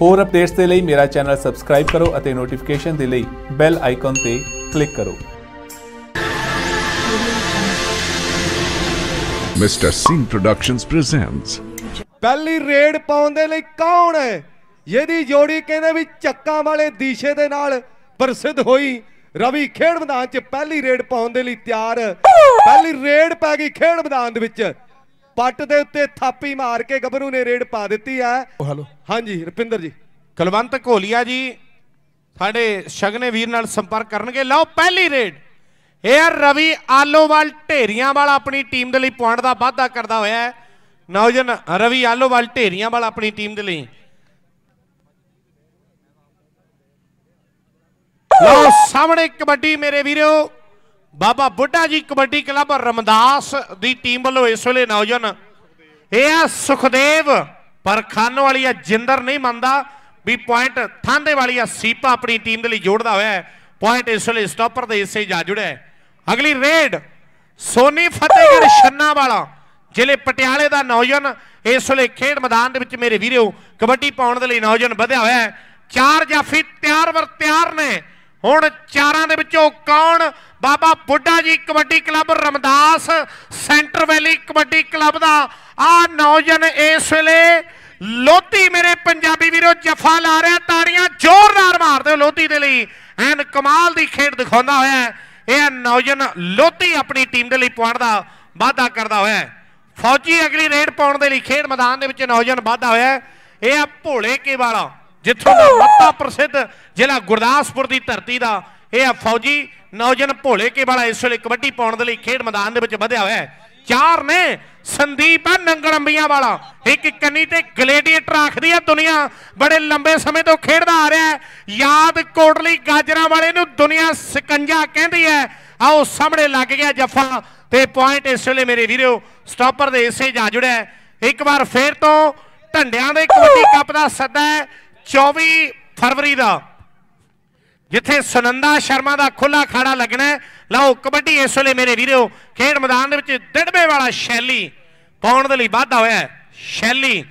ਹੋਰ ਅਪਡੇਟਸ ਦੇ ਲਈ ਮੇਰਾ ਚੈਨਲ ਸਬਸਕ੍ਰਾਈਬ ਕਰੋ ਅਤੇ ਨੋਟੀਫਿਕੇਸ਼ਨ ਦੇ ਲਈ ਬੈਲ ਆਈਕਨ ਤੇ ਕਲਿੱਕ ਕਰੋ ਮਿਸਟਰ ਸਿੰਘ ਪ੍ਰੋਡਕਸ਼ਨਸ ਪ੍ਰੈਜ਼ੈਂਟਸ ਪਹਿਲੀ ਰੇਡ ਪਾਉਣ ਦੇ ਲਈ ਕੌਣ ਹੈ ਇਹਦੀ ਜੋੜੀ ਕਹਿੰਦੇ ਵੀ ਚੱਕਾਂ ਵਾਲੇ ਦੀਸ਼ੇ ਦੇ ਨਾਲ ਪ੍ਰਸਿੱਧ ਹੋਈ ਰਵੀ ਖੇਡ ਮੈਦਾਨ 'ਚ ਪਹਿਲੀ ਰੇਡ ਪਾਉਣ ਦੇ ਲਈ ਤਿਆਰ ਪਹਿਲੀ ਰੇਡ ਪੈ ਗਈ ਖੇਡ ਮੈਦਾਨ ਦੇ ਵਿੱਚ ਪੱਟ ਦੇ ਉੱਤੇ ਥਾਪੀ ਮਾਰ ਕੇ ਗੱਭਰੂ ਨੇ ਰੇਡ ਪਾ ਦਿੱਤੀ ਹੈ ਹੈਲੋ ਹਾਂਜੀ ਰਪਿੰਦਰ ਜੀ ਕਲਵੰਤ ਘੋਲੀਆ ਜੀ ਸਾਡੇ ਸ਼ਗਨੇ ਵੀਰ ਨਾਲ ਸੰਪਰਕ ਕਰਨਗੇ ਲਓ ਪਹਿਲੀ ਰੇਡ ਇਹ ਰਵੀ ਆਲੋਵਾਲ ਢੇਰੀਆਂ ਵਾਲਾ ਆਪਣੀ ਟੀਮ ਦੇ ਲਈ ਪੁਆਇੰਟ ਦਾ ਵਾਅਦਾ ਕਰਦਾ ਹੋਇਆ ਹੈ ਨੌਜਨ ਰਵੀ ਆਲੋਵਾਲ ਢੇਰੀਆਂ ਵਾਲਾ ਆਪਣੀ ਟੀਮ ਦੇ ਲਈ ਲਓ ਸਾਹਮਣੇ ਕਬੱਡੀ ਮੇਰੇ ਵੀਰੋ ਬਾਬਾ ਬੁੱਢਾ ਜੀ ਕਬੱਡੀ ਕਲੱਬ ਰਮਦਾਸ ਦੀ ਟੀਮ ਵੱਲੋਂ ਇਸ ਵੇਲੇ ਨੌਜਵਾਨ ਇਹ ਆ ਸੁਖਦੇਵ ਪਰ ਖਾਨ ਵਾਲੀ ਆ ਜਿੰਦਰ ਨਹੀਂ ਮੰਨਦਾ ਵੀ ਪੁਆਇੰਟ ਥਾਂਦੇ ਵਾਲੀ ਆ ਸੀਪਾ ਆਪਣੀ ਟੀਮ ਦੇ ਲਈ ਜੋੜਦਾ ਹੋਇਆ ਹੈ ਪੁਆਇੰਟ ਇਸ ਵੇਲੇ ਸਟਾਪਰ ਦੇ ਹਿੱਸੇ ਜਾ ਜੁੜਿਆ ਹੈ ਅਗਲੀ ਰੇਡ ਸੋਨੀ ਫਤਿਹਗੜ੍ਹ ਛੰਨਾ ਵਾਲਾ ਜ਼ਿਲ੍ਹੇ ਪਟਿਆਲੇ ਦਾ ਨੌਜਵਾਨ ਇਸ ਵੇਲੇ ਖੇਡ ਮੈਦਾਨ ਦੇ ਵਿੱਚ ਮੇਰੇ ਵੀਰੋ ਕਬੱਡੀ ਪਾਉਣ ਦੇ ਲਈ ਨੌਜਵਾਨ ਵਧਿਆ ਹੋਇਆ ਹੈ ਚਾਰ ਜਾਫੀ ਤਿਆਰ ਵਰ ਤਿਆਰ ਨੇ ਹੁਣ ਚਾਰਾਂ ਦੇ ਵਿੱਚੋਂ ਕੌਣ Baba Buddha ji kabaddi club Ramdas Centre Valley kabaddi club ਦਾ ਆ ਨੌਜਨ ਇਸ ਵੇਲੇ ਲੋਤੀ ਮੇਰੇ ਪੰਜਾਬੀ ਵੀਰੋ ਜਫਾ ਲਾ ਰਿਹਾ ਤਾੜੀਆਂ ਜ਼ੋਰਦਾਰ ਮਾਰਦੇ ਹੋ ਲੋਤੀ ਦੇ ਲਈ ਐਨ ਕਮਾਲ ਦੀ ਖੇਡ ਦਿਖਾਉਂਦਾ ਹੋਇਆ ਇਹ ਨੌਜਨ ਲੋਤੀ ਆਪਣੀ ਟੀਮ ਦੇ ਲਈ ਪੁਆਇੰਟ ਦਾ ਵਾਅਦਾ ਕਰਦਾ ਹੋਇਆ ਫੌਜੀ ਅਗਲੀ ਰੇਡ ਪਾਉਣ ਦੇ ਲਈ ਖੇਡ ਮੈਦਾਨ ਦੇ ਵਿੱਚ ਨੌਜਨ ਵਾਧਾ ਹੋਇਆ ਇਹ ਆ ਭੋਲੇ ਕੇ ਵਾਲਾ ਜਿੱਥੋਂ ਦਾ ਮੱਤਾ ਪ੍ਰਸਿੱਧ ਜ਼ਿਲ੍ਹਾ ਗੁਰਦਾਸਪੁਰ ਦੀ ਧਰਤੀ ਦਾ ਇਹ ਆ ਫੌਜੀ ਨੌਜਨ ਭੋਲੇ ਕੇ ਵਾਲਾ ਇਸ ਵੇਲੇ ਕਬੱਡੀ ਪਾਉਣ ਦੇ ਲਈ ਖੇਡ ਮੈਦਾਨ ਦੇ ਵਿੱਚ ਵਧਿਆ ਹੋਇਆ ਹੈ ਚਾਰ ਨੇ ਸੰਦੀਪ ਆ ਵਾਲਾ ਇੱਕ ਕੰਨੀ ਤੇ ਗਲੇਡੀਏਟਰ ਆਖਦੀ ਆ ਦੁਨੀਆ ਬੜੇ ਲੰਬੇ ਸਮੇਂ ਤੋਂ ਖੇਡਦਾ ਆ ਰਿਹਾ ਹੈ ਯਾਦ ਕੋਟਲੀ ਗਾਜਰਾਂ ਵਾਲੇ ਨੂੰ ਦੁਨੀਆ ਸਿਕੰਜਾ ਕਹਿੰਦੀ ਹੈ ਆਓ ਸਾਹਮਣੇ ਲੱਗ ਗਿਆ ਜੱਫਾ ਤੇ ਪੁਆਇੰਟ ਇਸ ਵੇਲੇ ਮੇਰੇ ਵੀਰੋ ਸਟਾਪਰ ਦੇ ਹਿੱਸੇ ਜਾ ਜੁੜਿਆ ਇੱਕ ਵਾਰ ਫੇਰ ਤੋਂ ਢੰਡਿਆਂ ਦੇ ਕਬੱਡੀ ਕੱਪ ਦਾ ਸੱਦਾ ਹੈ 24 ਫਰਵਰੀ ਦਾ ਜਿੱਥੇ ਸੁਨੰਦਾ ਸ਼ਰਮਾ ਦਾ ਖੁੱਲਾ ਖਾੜਾ ਲੱਗਣਾ ਲਓ ਕਬੱਡੀ ਇਸ ਵੇਲੇ ਮੇਰੇ ਵੀਰੋ ਖੇਡ ਮੈਦਾਨ ਦੇ ਵਿੱਚ ਡਿੜਵੇ ਵਾਲਾ ਸ਼ੈਲੀ ਪਾਉਣ ਦੇ ਲਈ ਵਾਧਾ ਹੋਇਆ ਸ਼ੈਲੀ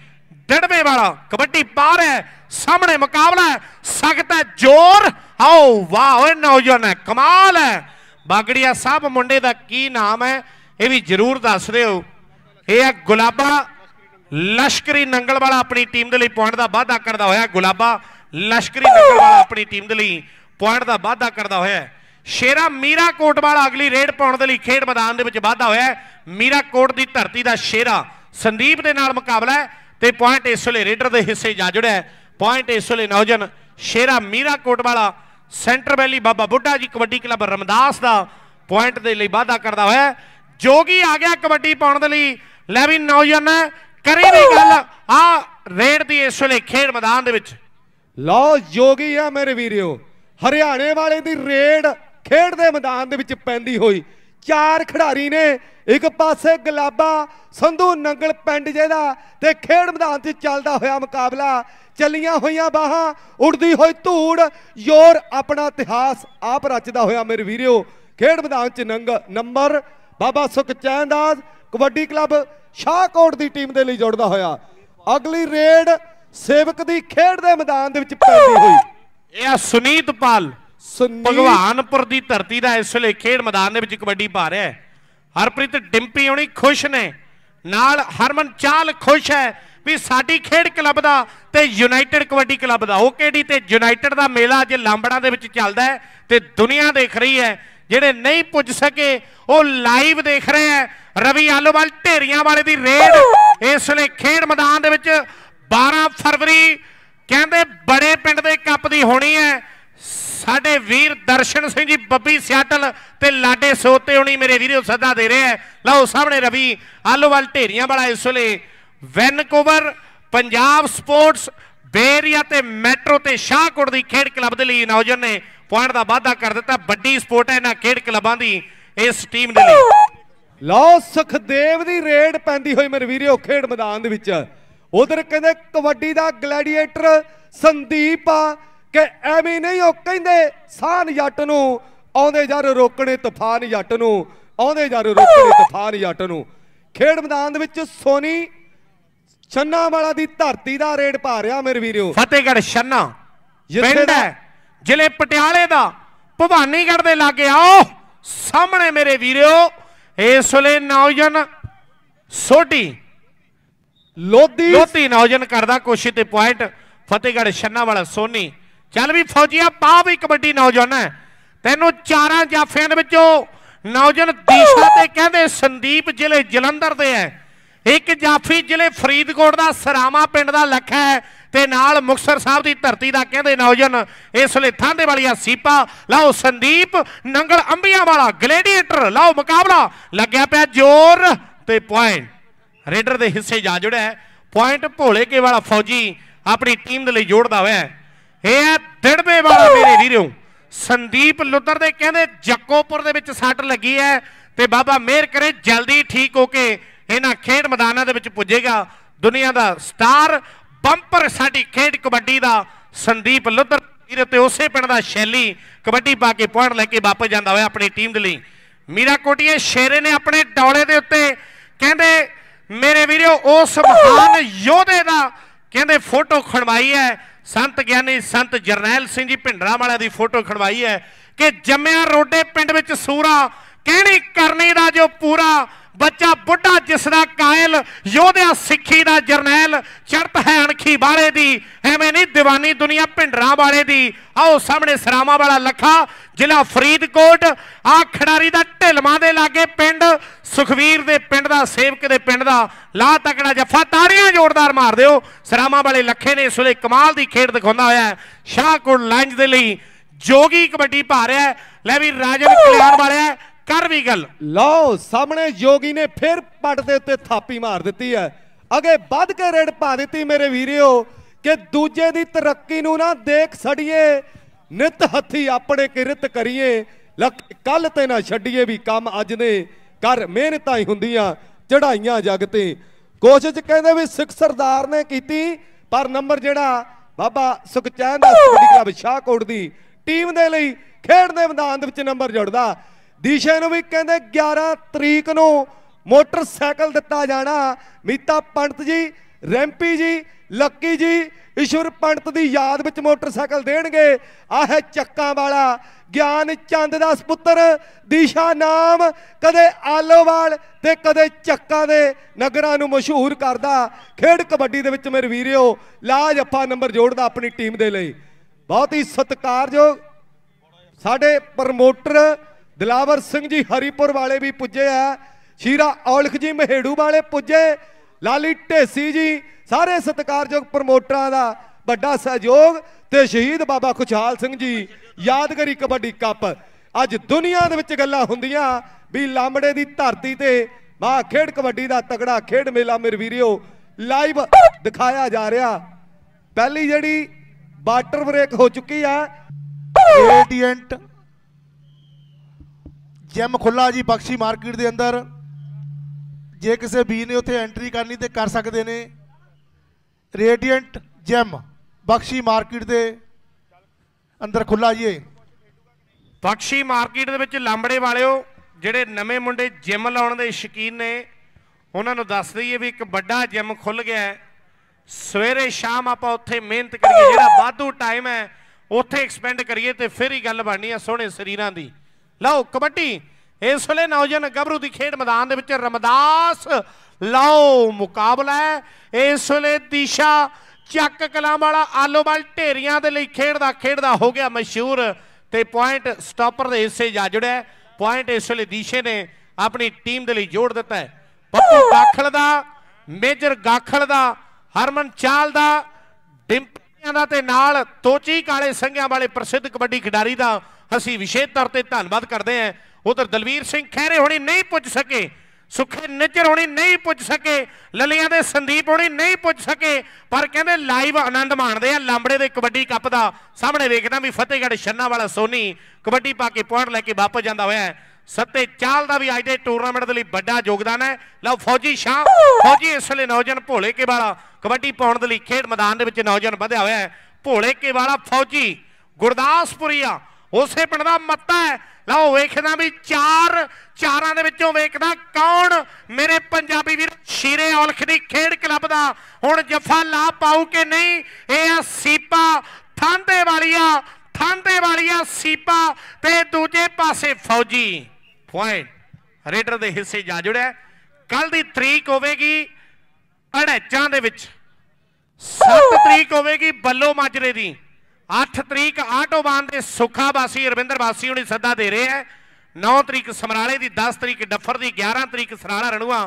ਡਿੜਵੇ ਵਾਲਾ ਕਬੱਡੀ ਪਾਰ ਹੈ ਸਾਹਮਣੇ ਮੁਕਾਬਲਾ ਹੈ ਸਖਤ ਹੈ ਜ਼ੋਰ ਆਓ ਵਾਹ ਓਏ ਨੌਜਵਾਨ ਹੈ ਕਮਾਲ ਹੈ ਬਾਗੜੀਆ ਸਾਹਿਬ ਮੁੰਡੇ ਦਾ ਕੀ ਨਾਮ ਹੈ ਇਹ ਵੀ ਜ਼ਰੂਰ ਦੱਸ ਦਿਓ ਇਹ ਹੈ ਗੁਲਾਬਾ ਲਸ਼ਕਰੀ ਨੰਗਲਵਾਲਾ ਆਪਣੀ ਟੀਮ ਦੇ ਲਈ ਪੁਆਇੰਟ ਦਾ ਵਾਅਦਾ ਕਰਦਾ ਹੋਇਆ ਗੁਲਾਬਾ ਲਸ਼ਕਰੀ ਨੰਗਲਵਾਲਾ ਆਪਣੀ ਟੀਮ ਦੇ ਲਈ ਪੁਆਇੰਟ ਦਾ ਵਾਅਦਾ ਕਰਦਾ ਹੋਇਆ ਸ਼ੇਰਾ ਮੀਰਾ ਕੋਟ ਵਾਲਾ ਅਗਲੀ ਰੇਡ ਪਾਉਣ ਦੇ ਲਈ ਖੇਡ ਮੈਦਾਨ ਦੇ ਵਿੱਚ ਵਾਧਾ ਹੋਇਆ ਮੀਰਾ ਕੋਟ ਦੀ ਧਰਤੀ ਦਾ ਸ਼ੇਰਾ ਸੰਦੀਪ ਦੇ ਨਾਲ ਮੁਕਾਬਲਾ ਤੇ ਪੁਆਇੰਟ ਇਸ ਵੇਲੇ ਰੇਡਰ ਦੇ ਹਿੱਸੇ ਜਾ ਜੁੜਿਆ ਪੁਆਇੰਟ ਇਸ ਵੇਲੇ ਨੌਜਨ ਸ਼ੇਰਾ ਮੀਰਾ ਕੋਟ ਵਾਲਾ ਸੈਂਟਰ ਵੈਲੀ ਬਾਬਾ ਬੁੱਢਾ ਜੀ ਕਬੱਡੀ ਕਲੱਬ ਰਮਦਾਸ ਦਾ ਪੁਆਇੰਟ ਦੇ ਲਈ ਵਾਧਾ ਕਰਦਾ ਹੋਇਆ ਜੋਗੀ ਆ ਗਿਆ ਕਬੱਡੀ ਪਾਉਣ ਦੇ ਲਈ ਲੈ ਵੀ ਨੌਜਨ ਕਰੇ ਵੀ ਗੱਲ ਆ ਰੇਡ ਦੀ ਇਸ ਵੇਲੇ ਖੇਡ ਮੈਦਾਨ ਦੇ ਵਿੱਚ ਲਓ ਜੋਗੀ ਆ ਮੇਰੇ ਵੀਰਿਓ ਹਰਿਆਣੇ ਵਾਲੇ ਦੀ ਰੇਡ ਖੇਡ ਦੇ ਮੈਦਾਨ ਦੇ ਵਿੱਚ ਪੈਂਦੀ ਹੋਈ ਚਾਰ ਖਿਡਾਰੀ ਨੇ ਇੱਕ ਪਾਸੇ ਗਲਾਬਾ ਸੰਧੂ ਨੰਗਲ ਪਿੰਡ ਜਿਹਦਾ ਤੇ ਖੇਡ ਮੈਦਾਨ 'ਚ ਚੱਲਦਾ ਹੋਇਆ ਮੁਕਾਬਲਾ ਚੱਲੀਆਂ ਹੋਈਆਂ ਬਾਹਾਂ ਉੜਦੀ ਹੋਈ ਧੂੜ ਯੋਰ ਆਪਣਾ ਇਤਿਹਾਸ ਆਪ ਰਚਦਾ ਹੋਇਆ ਮੇਰੇ ਵੀਰਿਓ ਖੇਡ ਮੈਦਾਨ 'ਚ ਨੰਗ ਨੰਬਰ ਬਾਬਾ ਸੁਖਚੈਨ ਦਾਸ ਕਬੱਡੀ ਕਲੱਬ ਸ਼ਾਹਕੋਟ ਦੀ ਟੀਮ ਦੇ ਲਈ ਜੁੜਦਾ ਹੋਇਆ ਅਗਲੀ ਰੇਡ ਸੇਵਕ ਦੀ ਖੇਡ ਦੇ ਮੈਦਾਨ ਦੇ ਵਿੱਚ ਪੈਂਦੀ ਹੋਈ ਇਹ ਆ ਸੁਨੀਤ ਪਾਲ ਭਗਵਾਨਪੁਰ ਦੀ ਧਰਤੀ ਦਾ ਇਸ ਵੇਲੇ ਖੇਡ ਮੈਦਾਨ ਦੇ ਵਿੱਚ ਕਬੱਡੀ ਪਾ ਰਿਹਾ ਹੈ ਹਰਪ੍ਰੀਤ ਡਿੰਪੀ ਹੋਣੀ ਖੁਸ਼ ਨੇ ਨਾਲ ਹਰਮਨ ਚਾਲ ਖੁਸ਼ ਹੈ ਵੀ ਸਾਡੀ ਖੇਡ ਕਲੱਬ ਦਾ ਤੇ ਯੂਨਾਈਟਿਡ ਕਬੱਡੀ ਕਲੱਬ ਦਾ ਓਕੇਡੀ ਤੇ ਯੂਨਾਈਟਿਡ ਦਾ ਮੇਲਾ ਅੱਜ ਲਾਂਬੜਾ ਦੇ ਵਿੱਚ ਚੱਲਦਾ ਹੈ ਤੇ ਦੁਨੀਆ ਦੇਖ ਰਹੀ ਹੈ ਜਿਹੜੇ ਨਹੀਂ ਪੁੱਜ ਸਕੇ ਉਹ ਲਾਈਵ ਦੇਖ ਰਹੇ ਆ ਰਵੀ ਆਲੋਵਾਲ ਢੇਰੀਆਂ ਵਾਲੇ ਦੀ ਰੇਡ ਇਸ ਵੇਲੇ ਖੇਡ ਮੈਦਾਨ ਦੇ ਵਿੱਚ 12 ਫਰਵਰੀ ਕਹਿੰਦੇ ਬੜੇ ਪਿੰਡ ਦੇ ਕੱਪ ਦੀ ਹੋਣੀ ਹੈ ਸਾਡੇ ਵੀਰ ਦਰਸ਼ਨ ਸਿੰਘ ਜੀ ਬੱਬੀ ਸਿਆਟਲ ਤੇ ਲਾਡੇ ਸੋਤੇ ਹੋਣੀ ਮੇਰੇ ਵੀਰੋ ਸੱਦਾ ਦੇ ਰਿਹਾ ਲਓ ਸਾਹਮਣੇ ਰਵੀ ਆਲੋਵਾਲ ਢੇਰੀਆਂ ਵਾਲਾ ਇਸ ਵੇਲੇ ਵੈਨਕੂਵਰ ਪੰਜਾਬ ਸਪੋਰਟਸ ਬੇਰੀਆ ਤੇ ਮੈਟਰੋ ਤੇ ਸ਼ਾਹਕੋਟ ਦੀ ਖੇਡ ਕਲੱਬ ਦੇ ਲਈ ਨੌਜਵਾਨ ਨੇ ਪੁਆਇੰਟ ਦਾ ਵਾਅਦਾ ਕਰ ਦਿੱਤਾ ਵੱਡੀ ਸਪੋਰਟ ਹੈ ਇਹਨਾਂ ਖੇਡ ਕਲੱਬਾਂ ਦੀ ਇਸ ਟੀਮ ਦੇ ਲਈ ਲਓ ਸੁਖਦੇਵ ਦੀ ਰੇਡ ਪੈਂਦੀ ਹੋਈ ਮੇਰੇ ਵੀਰੋ ਖੇਡ ਮੈਦਾਨ ਦੇ ਵਿੱਚ ਉਧਰ ਕਹਿੰਦੇ ਕਬੱਡੀ ਦਾ ਗਲੈਡੀਏਟਰ ਸੰਦੀਪ ਆ ਕਿ ਐਵੇਂ ਨਹੀਂ ਉਹ ਕਹਿੰਦੇ ਸਾਨ ਜੱਟ ਨੂੰ ਆਉਂਦੇ ਜਰ ਰੋਕਣੇ ਤੂਫਾਨ ਜੱਟ ਨੂੰ ਆਉਂਦੇ ਜਰ ਰੋਕਣੇ ਤੂਫਾਨ ਜੱਟ ਨੂੰ ਖੇਡ ਮੈਦਾਨ ਦੇ ਵਿੱਚ ਸੋਨੀ ਛੰਨਾ ਵਾਲਾ ਦੀ ਧਰਤੀ ਦਾ ਰੇਡ ਪਾ ਰਿਹਾ ਮੇਰੇ ਵੀਰੋ ਫਤਿਹਗੜ ਛੰਨਾ ਪਿੰਡ ਹੈ ਜ਼ਿਲ੍ਹੇ ਪਟਿਆਲੇ ਦਾ ਭਵਾਨੀਗੜ ਦੇ ਲਾਗੇ ਆਓ ਸਾਹਮਣੇ ਮੇਰੇ ਵੀਰਿਓ ਇਸ ਵੇਲੇ ਨੌਜਨ ਸੋਢੀ ਲੋਧੀ ਲੋਧੀ ਨੌਜਨ ਕਰਦਾ ਕੋਸ਼ਿਸ਼ ਤੇ ਪੁਆਇੰਟ ਫਤਿਹਗੜ ਛੰਨਾ ਵਾਲਾ ਸੋਨੀ ਚੱਲ ਵੀ ਫੌਜੀਆ ਪਾ ਵੀ ਕਬੱਡੀ ਨੌਜਵਾਨ ਹੈ ਤੈਨੂੰ ਚਾਰਾਂ ਜਾਫਿਆਂ ਦੇ ਵਿੱਚੋਂ ਨੌਜਨ ਦੀਸ਼ਾ ਤੇ ਕਹਿੰਦੇ ਸੰਦੀਪ ਜ਼ਿਲ੍ਹੇ ਜਲੰਧਰ ਦੇ ਹੈ ਇੱਕ ਜਾਫੀ ਜ਼ਿਲ੍ਹੇ ਫਰੀਦਕੋਟ ਦਾ ਸਰਾਵਾ ਪਿੰਡ ਦਾ ਲੱਖਾ ਤੇ ਨਾਲ ਮੁਕਸਰ ਸਾਹਿਬ ਦੀ ਧਰਤੀ ਦਾ ਕਹਿੰਦੇ ਨੌਜਨ ਇਸ ਲਈ ਦੇ ਵਾਲੀਆ ਸੀਪਾ ਲਾਓ ਸੰਦੀਪ ਨੰਗਲ ਅੰਬੀਆਂ ਵਾਲਾ ਗਲੇਡੀਏਟਰ ਲਾਓ ਮੁਕਾਬਲਾ ਲੱਗਿਆ ਪਿਆ ਜ਼ੋਰ ਤੇ ਪੁਆਇੰਟ ਰੇਡਰ ਦੇ ਹਿੱਸੇ ਜਾ ਜੁੜਿਆ ਹੈ ਪੁਆਇੰਟ ਭੋਲੇ ਕੇ ਵਾਲਾ ਫੌਜੀ ਆਪਣੀ ਟੀਮ ਦੇ ਲਈ ਜੋੜਦਾ ਹੋਇਆ ਹੈ ਇਹ ਹੈ ਦਿੜਬੇ ਵਾਲਾ ਮੇਰੇ ਵੀਰੋ ਸੰਦੀਪ ਲੁੱਤਰ ਦੇ ਕਹਿੰਦੇ ਜੱਕੋਪੁਰ ਦੇ ਵਿੱਚ ਸੱਟ ਲੱਗੀ ਹੈ ਤੇ ਬਾਬਾ ਮਿਹਰ ਕਰੇ ਜਲਦੀ ਠੀਕ ਹੋ ਕੇ ਇਹਨਾਂ ਖੇਡ ਮੈਦਾਨਾਂ ਦੇ ਵਿੱਚ ਪੁੱਜੇਗਾ ਦੁਨੀਆ ਦਾ ਸਟਾਰ ਬੰਪਰ ਸਾਡੀ ਖੇਡ ਕਬੱਡੀ ਦਾ ਸੰਦੀਪ ਲੁੱਧਰ ਵੀਰ ਤੇ ਉਸੇ ਪਿੰਡ ਦਾ ਸ਼ੈਲੀ ਕਬੱਡੀ ਪਾ ਕੇ ਪੁਆਇੰਟ ਲੈ ਕੇ ਵਾਪਸ ਜਾਂਦਾ ਹੋਇਆ ਆਪਣੀ ਟੀਮ ਦੇ ਲਈ ਮੀਰਾ ਕੋਟੀਏ ਸ਼ੇਰੇ ਨੇ ਆਪਣੇ ਡੌਲੇ ਦੇ ਉੱਤੇ ਕਹਿੰਦੇ ਮੇਰੇ ਵੀਰੋ ਉਸ ਮਹਾਨ ਯੋਧੇ ਦਾ ਕਹਿੰਦੇ ਫੋਟੋ ਖਣਵਾਈ ਹੈ ਸੰਤ ਗਿਆਨੀ ਸੰਤ ਜਰਨੈਲ ਸਿੰਘ ਜੀ ਭਿੰਡਰਾਂ ਵਾਲਿਆਂ ਦੀ ਫੋਟੋ ਖਣਵਾਈ ਹੈ ਕਿ ਜੰਮਿਆ ਰੋਡੇ ਪਿੰਡ ਵਿੱਚ ਸੂਰਾ ਕਹਿਣੀ ਕਰਨੀ ਦਾ ਸਿੱਖੀ ਦਾ ਜਰਨੈਲ ਚੜਤ ਹੈ ਅਣਖੀ ਬਾਰੇ ਦੀ ਐਵੇਂ ਨਹੀਂ دیਵਾਨੀ ਦੁਨੀਆ ਭਿੰਡਰਾਂ ਵਾਲੇ ਦੀ ਆਓ ਸਾਹਮਣੇ ਸਰਾਮਾ ਵਾਲਾ ਲੱਖਾ ਜ਼ਿਲ੍ਹਾ ਫਰੀਦਕੋਟ ਆ ਖਿਡਾਰੀ ਦਾ ਢਿਲਮਾ ਦੇ ਲਾਗੇ ਪਿੰਡ ਸੁਖਵੀਰ ਦੇ ਪਿੰਡ ਦਾ ਸੇਵਕ ਦੇ ਪਿੰਡ ਦਾ ਲਾ ਤਕੜਾ ਜੱਫਾ ਤਾੜੀਆਂ ਜ਼ੋਰਦਾਰ ਮਾਰ ਦਿਓ ਸਰਾਮਾ ਵਾਲੇ ਲੱਖੇ ਨੇ ਇਸ ਵੇਲੇ ਕਮਾਲ ਦੀ ਖੇਡ ਦਿਖਾਉਂਦਾ ਹੋਇਆ ਸ਼ਾਹਕੋਟ ਲੰਜ ਦੇ ਲਈ ਜੋਗੀ ਕਬੱਡੀ ਭਾ ਰਿਹਾ ਲੈ ਵੀ ਰਾਜਨ ਕਲਿਆਣ ਵਾਲਿਆ ਕਰ ਵੀ ਗੱਲ ਲਓ ਸਾਹਮਣੇ ਜੋਗੀ ਨੇ ਫਿਰ ਪੱਟ ਦੇ ਉੱਤੇ ਥਾਪੀ ਮਾਰ ਦਿੱਤੀ ਹੈ ਅਗੇ ਵੱਧ ਕੇ ਰੇਡ ਪਾ ਦਿੱਤੀ ਮੇਰੇ ਵੀਰਿਓ ਕਿ ਦੂਜੇ ਦੀ ਤਰੱਕੀ ਨੂੰ ਨਾ ਦੇਖ ਸੜੀਏ ਨਿਤ ਹੱਥੀ ਆਪਣੇ ਕਿਰਤ ਕਰੀਏ ਕੱਲ ਤੇ ਨਾ ਛੱਡੀਏ ਵੀ ਕੰਮ ਅੱਜ ਦੇ ਕਰ ਮਿਹਨਤਾਂ ਹੀ ਹੁੰਦੀਆਂ ਚੜਾਈਆਂ ਜਗ ਤੇ ਕੋਸ਼ਿਸ਼ ਕਹਿੰਦੇ ਵੀ ਸਿੱਖ ਸਰਦਾਰ ਨੇ ਕੀਤੀ ਪਰ ਨੰਬਰ ਜਿਹੜਾ ਬਾਬਾ ਸੁਖਚੈਨ ਦਾ ਸਪੋਰਟਿੰਗ ਕਲੱਬ ਸ਼ਾਹਕੋਟ ਦੀ ਟੀਮ ਦੇ ਲਈ ਖੇਡ ਦੇ ਮੈਦਾਨ ਦੇ ਵਿੱਚ ਨੰਬਰ ਜੁੜਦਾ ਦਿਸ਼ਾ ਨੂੰ ਵੀ ਕਹਿੰਦੇ 11 ਤਰੀਕ ਨੂੰ ਮੋਟਰਸਾਈਕਲ ਦਿੱਤਾ ਜਾਣਾ ਮੀਤਾ ਪੰਡਤ ਜੀ ਰੈਂਪੀ ਜੀ ਲੱਕੀ ਜੀ ਈਸ਼ਵਰ ਪੰਡਤ ਦੀ ਯਾਦ ਵਿੱਚ ਮੋਟਰਸਾਈਕਲ ਦੇਣਗੇ ਆਹ ਹੈ ਚੱਕਾਂ ਵਾਲਾ ਗਿਆਨ ਚੰਦ ਦਾ ਸੁਪੁੱਤਰ ਦੀਸ਼ਾ ਨਾਮ ਕਦੇ ਆਲੋਵਾਲ ਤੇ ਕਦੇ ਚੱਕਾਂ ਦੇ ਨਗਰਾਂ ਨੂੰ ਮਸ਼ਹੂਰ ਕਰਦਾ ਖੇਡ ਕਬੱਡੀ ਦੇ ਵਿੱਚ ਮੇਰੇ ਵੀਰਿਓ ਲਾ ਜੱਫਾ ਨੰਬਰ ਜੋੜਦਾ ਆਪਣੀ ਟੀਮ ਦੇ ਲਈ ਬਹੁਤ ਹੀ ਸਤਿਕਾਰਯੋਗ ਸਾਡੇ ਪ੍ਰਮੋਟਰ ਦਿਲਾਵਰ ਸਿੰਘ ਜੀ ਹਰੀਪੁਰ ਵਾਲੇ ਵੀ ਪੁੱਜੇ ਆ ਸ਼ੀਰਾ ਔਲਖ ਜੀ ਮਹਿੜੂ ਵਾਲੇ ਪੁੱਜੇ ਲਾਲੀ ਢੇਸੀ ਜੀ ਸਾਰੇ ਸਤਿਕਾਰਯੋਗ ਪ੍ਰਮੋਟਰਾਂ ਦਾ ਵੱਡਾ ਸਹਿਯੋਗ ਤੇ ਸ਼ਹੀਦ ਬਾਬਾ ਖੁਸ਼ਹਾਲ ਸਿੰਘ ਜੀ ਯਾਦਗਾਰੀ ਕਬੱਡੀ ਕੱਪ ਅੱਜ ਦੁਨੀਆ ਦੇ ਵਿੱਚ ਗੱਲਾਂ ਹੁੰਦੀਆਂ ਵੀ ਲਾਮੜੇ ਦੀ ਧਰਤੀ ਤੇ ਮਾ ਖੇਡ ਕਬੱਡੀ ਦਾ ਤਗੜਾ ਖੇਡ ਮੇਲਾ ਮੇਰੇ ਵੀਰਿਓ ਲਾਈਵ ਦਿਖਾਇਆ ਜਾ ਰਿਹਾ ਪਹਿਲੀ ਜਿਹੜੀ ਵਾਟਰ ਬ੍ਰੇਕ ਹੋ ਚੁੱਕੀ ਆ ਰੇਡੀਐਂਟ ਜੈਮ ਖੁੱਲਾ ਜੀ ਬਖਸ਼ੀ ਮਾਰਕੀਟ ਦੇ ਅੰਦਰ ਜੇ ਕਿਸੇ ਵੀ ਨੇ ਉੱਥੇ ਐਂਟਰੀ ਕਰਨੀ ਤੇ ਕਰ ਸਕਦੇ ਨੇ ਰੇਡੀਐਂਟ ਜੈਮ ਬਖਸ਼ੀ ਮਾਰਕੀਟ ਦੇ ਅੰਦਰ ਖੁੱਲਾ ਜੀ ਬਖਸ਼ੀ ਮਾਰਕੀਟ ਦੇ ਵਿੱਚ ਲਾਂਬੜੇ ਵਾਲਿਓ ਜਿਹੜੇ ਨਵੇਂ ਮੁੰਡੇ ਜਿਮ ਲਾਉਣ ਦੇ ਸ਼ਕੀਨ ਨੇ ਉਹਨਾਂ ਨੂੰ ਦੱਸ ਦਈਏ ਵੀ ਇੱਕ ਵੱਡਾ ਜਿਮ ਖੁੱਲ ਗਿਆ ਹੈ ਸਵੇਰੇ ਸ਼ਾਮ ਆਪਾਂ ਉੱਥੇ ਮਿਹਨਤ ਕਰੀਏ ਜਿਹੜਾ ਬਾਦੂ ਟਾਈਮ ਹੈ ਉੱਥੇ ਐਕਸਪੈਂਡ ਕਰੀਏ ਤੇ ਫਿਰ ਹੀ ਗੱਲ ਬਣਨੀ ਆ ਸੋਹਣੇ ਸਰੀਰਾਂ ਦੀ ਲਓ ਕਬੱਡੀ ਇਸ ਵੇਲੇ ਨੌਜਵਾਨ ਗੱਭਰੂ ਦੀ ਖੇਡ ਮੈਦਾਨ ਦੇ ਵਿੱਚ ਰਮਦਾਸ ਲਾਓ ਮੁਕਾਬਲਾ ਹੈ ਇਸ ਵੇਲੇ ਦਿਸ਼ਾ ਚੱਕ ਕਲਾਂ ਵਾਲਾ ਆਲੋਵਾਲ ਢੇਰੀਆਂ ਦੇ ਲਈ ਖੇਡਦਾ ਖੇਡਦਾ ਹੋ ਗਿਆ ਮਸ਼ਹੂਰ ਤੇ ਪੁਆਇੰਟ ਸਟਾਪਰ ਦੇ ਹਿੱਸੇ ਜਾ ਜੁੜਿਆ ਪੁਆਇੰਟ ਇਸ ਵੇਲੇ ਦਿਸ਼ੇ ਨੇ ਆਪਣੀ ਟੀਮ ਦੇ ਲਈ ਜੋੜ ਦਿੱਤਾ ਹੈ ਪੱਪੂ ਗਾਖਲ ਦਾ ਮੇਜਰ ਗਾਖਲ ਦਾ ਹਰਮਨ ਚਾਲ ਦਾ ਡਿੰਪੀਆਂ ਦਾ ਤੇ ਨਾਲ ਤੋਚੀ ਕਾਲੇ ਸੰਘਿਆਂ ਵਾਲੇ ਪ੍ਰਸਿੱਧ ਕਬੱਡੀ ਖਿਡਾਰੀ ਦਾ ਅਸੀਂ ਵਿਸ਼ੇਸ਼ ਤੌਰ ਤੇ ਧੰਨਵਾਦ ਕਰਦੇ ਹਾਂ ਉਧਰ ਦਲਵੀਰ ਸਿੰਘ ਖੈਰੇ ਹੋਣੀ ਨਹੀਂ ਪੁੱਜ ਸਕੇ ਸੁਖੇ ਨਜਰ ਹੋਣੀ ਨਹੀਂ ਪੁੱਜ ਸਕੇ ਲਲੀਆਂ ਦੇ ਸੰਦੀਪ ਹੋਣੀ ਨਹੀਂ ਪੁੱਜ ਸਕੇ ਪਰ ਕਹਿੰਦੇ ਲਾਈਵ ਆਨੰਦ ਮਾਣਦੇ ਆ ਲਾਂਬੜੇ ਦੇ ਕਬੱਡੀ ਕੱਪ ਦਾ ਸਾਹਮਣੇ ਵੇਖਦਾ ਵੀ ਫਤਿਹਗੜ੍ਹ ਛੰਨਾ ਵਾਲਾ ਸੋਨੀ ਕਬੱਡੀ ਪਾ ਕੇ ਪੁਆਇੰਟ ਲੈ ਕੇ ਵਾਪਸ ਜਾਂਦਾ ਹੋਇਆ ਸੱਤੇ ਚਾਲ ਦਾ ਵੀ ਅੱਜ ਦੇ ਟੂਰਨਾਮੈਂਟ ਦੇ ਲਈ ਵੱਡਾ ਯੋਗਦਾਨ ਹੈ ਲਓ ਫੌਜੀ ਸ਼ਾਹ ਫੌਜੀ ਇਸ ਲਈ ਨੌਜਵਾਨ ਭੋਲੇ ਕੇ ਵਾਲਾ ਕਬੱਡੀ ਪਾਉਣ ਦੇ ਲਈ ਖੇਡ ਮੈਦਾਨ ਦੇ ਵਿੱਚ ਨੌਜਵਾਨ ਵਧਿਆ ਹੋਇਆ ਹੈ ਭੋਲੇ ਕੇ ਵਾਲਾ ਫੌਜੀ ਗੁਰਦਾਸਪੁਰੀਆ ਉਸੇ ਪਿੰਡ ਦਾ ਮੱਤਾ ਹੈ ਲਓ ਵੇਖਦਾ ਵੀ ਚਾਰ ਚਾਰਾਂ ਦੇ ਵਿੱਚੋਂ ਵੇਖਦਾ ਕੌਣ ਮੇਰੇ ਪੰਜਾਬੀ ਵੀਰ ਸ਼ੀਰੇ ਔਲਖ ਦੀ ਖੇਡ ਕਲੱਬ ਦਾ ਹੁਣ ਜੱਫਾ ਲਾ ਪਾਉ ਕਿ ਨਹੀਂ ਇਹ ਆ ਸੀਪਾ ਥਾਂਦੇ ਵਾਲੀਆ ਥਾਂਦੇ ਵਾਲੀਆ ਸੀਪਾ ਤੇ ਦੂਜੇ ਪਾਸੇ ਫੌਜੀ ਪੁਆਇੰਟ ਰੇਡਰ ਦੇ ਹਿੱਸੇ ਜਾ ਜੁੜਿਆ ਕੱਲ ਦੀ ਤਰੀਕ ਹੋਵੇਗੀ ਅੜੈਚਾਂ ਦੇ ਵਿੱਚ 7 ਤਰੀਕ ਹੋਵੇਗੀ ਬੱਲੋ ਮਾਜਰੇ ਦੀ 8 ਤਰੀਕ ਆਟੋਬਾਨ ਦੇ ਸੁਖਾ ਵਾਸੀ ਰਵਿੰਦਰ ਵਾਸੀ ਹੁਣੀ ਸੱਦਾ ਦੇ ਰਹੇ ਐ 9 ਤਰੀਕ ਸਮਰਾਲੇ ਦੀ 10 ਤਰੀਕ ਡੱਫਰ ਦੀ 11 ਤਰੀਕ ਸਰਾਲਾ ਰਣੂਆ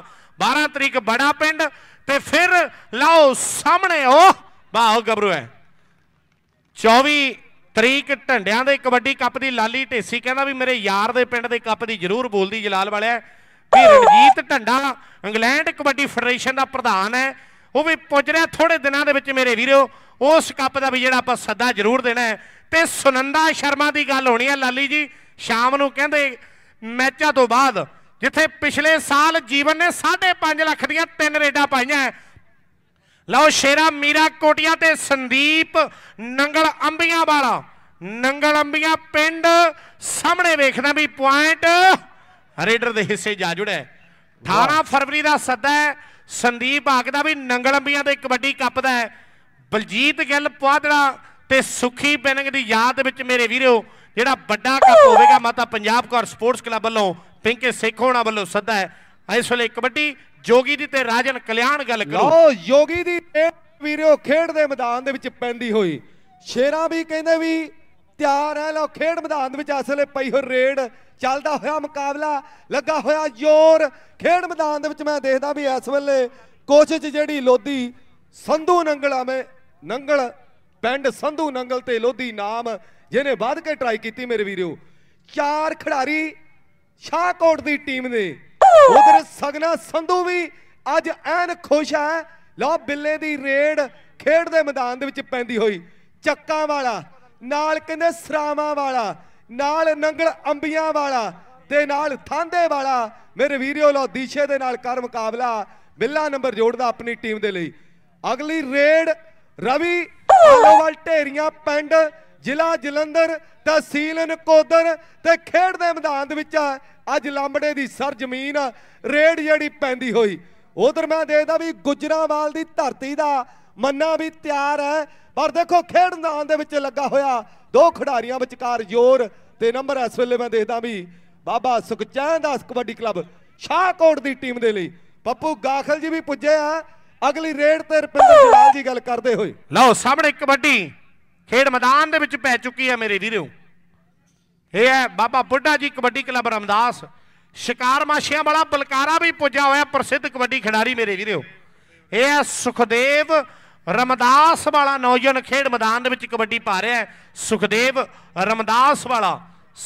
12 ਤਰੀਕ ਬੜਾ ਪਿੰਡ ਤੇ ਫਿਰ ਲਾਓ ਸਾਹਮਣੇ ਉਹ ਬਾਹੋ ਗਬਰੂ ਐ 24 ਤਰੀਕ ਢੰਡਿਆਂ ਦੇ ਕਬੱਡੀ ਕੱਪ ਦੀ ਲਾਲੀ ਢੇਸੀ ਕਹਿੰਦਾ ਵੀ ਮੇਰੇ ਯਾਰ ਦੇ ਪਿੰਡ ਦੇ ਕੱਪ ਦੀ ਜ਼ਰੂਰ ਬੋਲਦੀ ਜਲਾਲ ਵਾਲਿਆ ਵੀ ਰਣਜੀਤ ਢੰਡਾ ਇੰਗਲੈਂਡ ਕਬੱਡੀ ਫੈਡਰੇਸ਼ਨ ਦਾ ਪ੍ਰਧਾਨ ਹੈ ਉਹ ਵੀ ਪੁੱਜ ਰਿਹਾ ਥੋੜੇ ਦਿਨਾਂ ਦੇ ਵਿੱਚ ਮੇਰੇ ਵੀਰੋ ਉਸ ਕੱਪ ਦਾ ਵੀ ਜਿਹੜਾ ਆਪਾਂ ਸੱਦਾ ਜ਼ਰੂਰ ਦੇਣਾ ਤੇ ਸੁਨੰਦਾ ਸ਼ਰਮਾ ਦੀ ਗੱਲ ਹੋਣੀ ਹੈ ਲਾਲੀ ਜੀ ਸ਼ਾਮ ਨੂੰ ਕਹਿੰਦੇ ਮੈਚਾਂ ਤੋਂ ਬਾਅਦ ਜਿੱਥੇ ਪਿਛਲੇ ਸਾਲ ਜੀਵਨ ਨੇ 5.5 ਲੱਖ ਦੀਆਂ ਤਿੰਨ ਰੇਡਾਂ ਪਾਈਆਂ ਲਓ ਸ਼ੇਰਾ ਮੀਰਾ ਕੋਟੀਆਂ ਤੇ ਸੰਦੀਪ ਨੰਗਲ ਅੰਬੀਆਂ ਵਾਲਾ ਨੰਗਲ ਅੰਬੀਆਂ ਪਿੰਡ ਸਾਹਮਣੇ ਵੇਖਣਾ ਵੀ ਪੁਆਇੰਟ ਰੇਡਰ ਦੇ ਹਿੱਸੇ ਜਾ ਜੁੜਿਆ 18 ਫਰਵਰੀ ਦਾ ਸੱਦਾ ਹੈ ਸੰਦੀਪ ਆਖਦਾ ਵੀ ਨੰਗਲ ਅੰਬੀਆਂ ਦੇ ਕਬੱਡੀ ਕੱਪ ਦਾ ਹੈ ਬਲਜੀਤ ਗਿੱਲ ਪਾਦੜਾ ਤੇ ਸੁਖੀ ਬਿੰਗ ਦੀ ਯਾਦ ਵਿੱਚ ਮੇਰੇ ਵੀਰੋ ਜਿਹੜਾ ਵੱਡਾ ਕੱਪ ਹੋਵੇਗਾ ਮਾਤਾ ਪੰਜਾਬ ਕੌਰ ਸਪੋਰਟਸ ਕਲੱਬ ਵੱਲੋਂ ਪਿੰਕੇ ਸੇਖੋਣਾ ਵੱਲੋਂ ਸੱਦਾ ਹੈ ਇਸ ਵੇਲੇ ਕਬੱਡੀ ਜੋਗੀ ਦੀ ਤੇ ਰਾਜਨ ਕਲਿਆਣ ਗੱਲ ਕਰੋ ਲੋ ਜੋਗੀ ਦੀ ਵੀਰੋ ਖੇਡ ਦੇ ਮੈਦਾਨ ਦੇ ਵਿੱਚ ਪੈਂਦੀ ਹੋਈ ਸ਼ੇਰਾਂ ਵੀ ਕਹਿੰਦੇ ਵੀ ਤਿਆਰ ਹੈ ਲੋ ਖੇਡ ਮੈਦਾਨ ਦੇ ਵਿੱਚ ਅਸਲੇ ਪਈ ਹੋ ਰੇਡ ਚੱਲਦਾ ਹੋਇਆ ਮੁਕਾਬਲਾ ਲੱਗਾ ਹੋਇਆ ਜ਼ੋਰ ਖੇਡ ਮੈਦਾਨ ਦੇ ਵਿੱਚ ਮੈਂ ਦੇਖਦਾ ਵੀ ਇਸ ਵੇਲੇ ਕੋਸ਼ਿਸ਼ ਜਿਹੜੀ ਲੋਦੀ ਸੰਧੂ ਨੰਗਲਾ ਮੈਂ ਨੰਗਲ ਪਿੰਡ ਸੰਧੂ ਨੰਗਲ ਤੇ ਲੋਧੀ ਨਾਮ ਜਿਹਨੇ ਵੱਧ ਕੇ ਟਰਾਈ ਕੀਤੀ ਮੇਰੇ ਵੀਰੋ ਚਾਰ ਖਿਡਾਰੀ ਸ਼ਾਹਕੋਟ ਦੀ ਟੀਮ ਨੇ ਉਧਰ ਸਗਨਾ ਸੰਧੂ ਵੀ ਅੱਜ ਐਨ ਖੁਸ਼ ਹੈ ਲਓ ਬਿੱਲੇ ਦੀ ਰੇਡ ਖੇਡ ਦੇ ਮੈਦਾਨ ਦੇ ਵਿੱਚ ਪੈਂਦੀ ਹੋਈ ਚੱਕਾਂ ਵਾਲਾ ਨਾਲ ਕਹਿੰਦੇ ਸਰਾਵਾਂ ਵਾਲਾ ਨਾਲ ਨੰਗਲ ਅੰਬੀਆਂ ਵਾਲਾ ਤੇ ਨਾਲ ਥਾਂਦੇ ਵਾਲਾ ਮੇਰੇ ਵੀਰੋ ਲੋ ਦੀਸ਼ੇ ਦੇ ਨਾਲ ਕਰ ਮੁਕਾਬਲਾ ਬਿੱਲਾ ਨੰਬਰ ਜੋੜਦਾ ਆਪਣੀ ਟੀਮ ਦੇ ਲਈ ਅਗਲੀ ਰੇਡ ਰਵੀ ਆਲੋਵਾਲ ਢੇਰੀਆਂ ਪਿੰਡ ਜ਼ਿਲ੍ਹਾ ਜਲੰਧਰ ਤਹਿਸੀਲ ਨਕੋਦਰ ਤੇ ਖੇਡ ਦੇ ਮੈਦਾਨ ਦੇ ਵਿੱਚ ਅੱਜ ਲਾਂਬੜੇ ਦੀ ਸਰ ਜ਼ਮੀਨ ਰੇਡ ਜਿਹੜੀ ਪੈਂਦੀ ਹੋਈ ਉਧਰ ਮੈਂ ਦੇਖਦਾ ਵੀ ਗੁਜਰਾਵਾਲ ਦੀ ਧਰਤੀ ਦਾ ਮੰਨਾ ਵੀ ਤਿਆਰ ਹੈ ਪਰ ਦੇਖੋ ਖੇਡ ਮੈਦਾਨ ਦੇ ਵਿੱਚ ਲੱਗਾ ਹੋਇਆ ਦੋ ਖਿਡਾਰੀਆਂ ਵਿਚਕਾਰ ਜ਼ੋਰ ਤੇ ਨੰਬਰ ਇਸ ਵੇਲੇ ਮੈਂ ਦੇਖਦਾ ਵੀ ਬਾਬਾ ਸੁਖਚੈਨ ਦਾਸ ਕਬੱਡੀ ਕਲੱਬ ਸ਼ਾਹਕੋਟ ਦੀ ਟੀਮ ਦੇ ਲਈ ਪੱਪੂ ਗਾਖਲ ਜੀ ਵੀ ਪੁੱਜੇ ਆ ਅਗਲੀ ਰੇਡ ਤੇ ਰਪਿੰਦਰ ਜਲਾਲ ਦੀ ਗੱਲ ਕਰਦੇ ਹੋਏ ਲਓ ਸਾਹਮਣੇ ਕਬੱਡੀ ਖੇਡ ਮੈਦਾਨ ਦੇ ਵਿੱਚ ਪੈ ਚੁੱਕੀ ਹੈ ਮੇਰੇ ਵੀਰੋ ਇਹ ਹੈ ਬਾਬਾ ਬੁੱਢਾ ਜੀ ਕਬੱਡੀ ਕਲੱਬ ਰਮਦਾਸ ਸ਼ਿਕਾਰ ਮਾਸ਼ੀਆਂ ਵਾਲਾ ਬਲਕਾਰਾ ਵੀ ਪੁੱਜਾ ਹੋਇਆ ਪ੍ਰਸਿੱਧ ਕਬੱਡੀ ਖਿਡਾਰੀ ਮੇਰੇ ਵੀਰੋ ਇਹ ਹੈ ਸੁਖਦੇਵ ਰਮਦਾਸ ਵਾਲਾ ਨੌਜਵਾਨ ਖੇਡ ਮੈਦਾਨ ਦੇ ਵਿੱਚ ਕਬੱਡੀ ਪਾ ਰਿਹਾ ਹੈ ਸੁਖਦੇਵ ਰਮਦਾਸ ਵਾਲਾ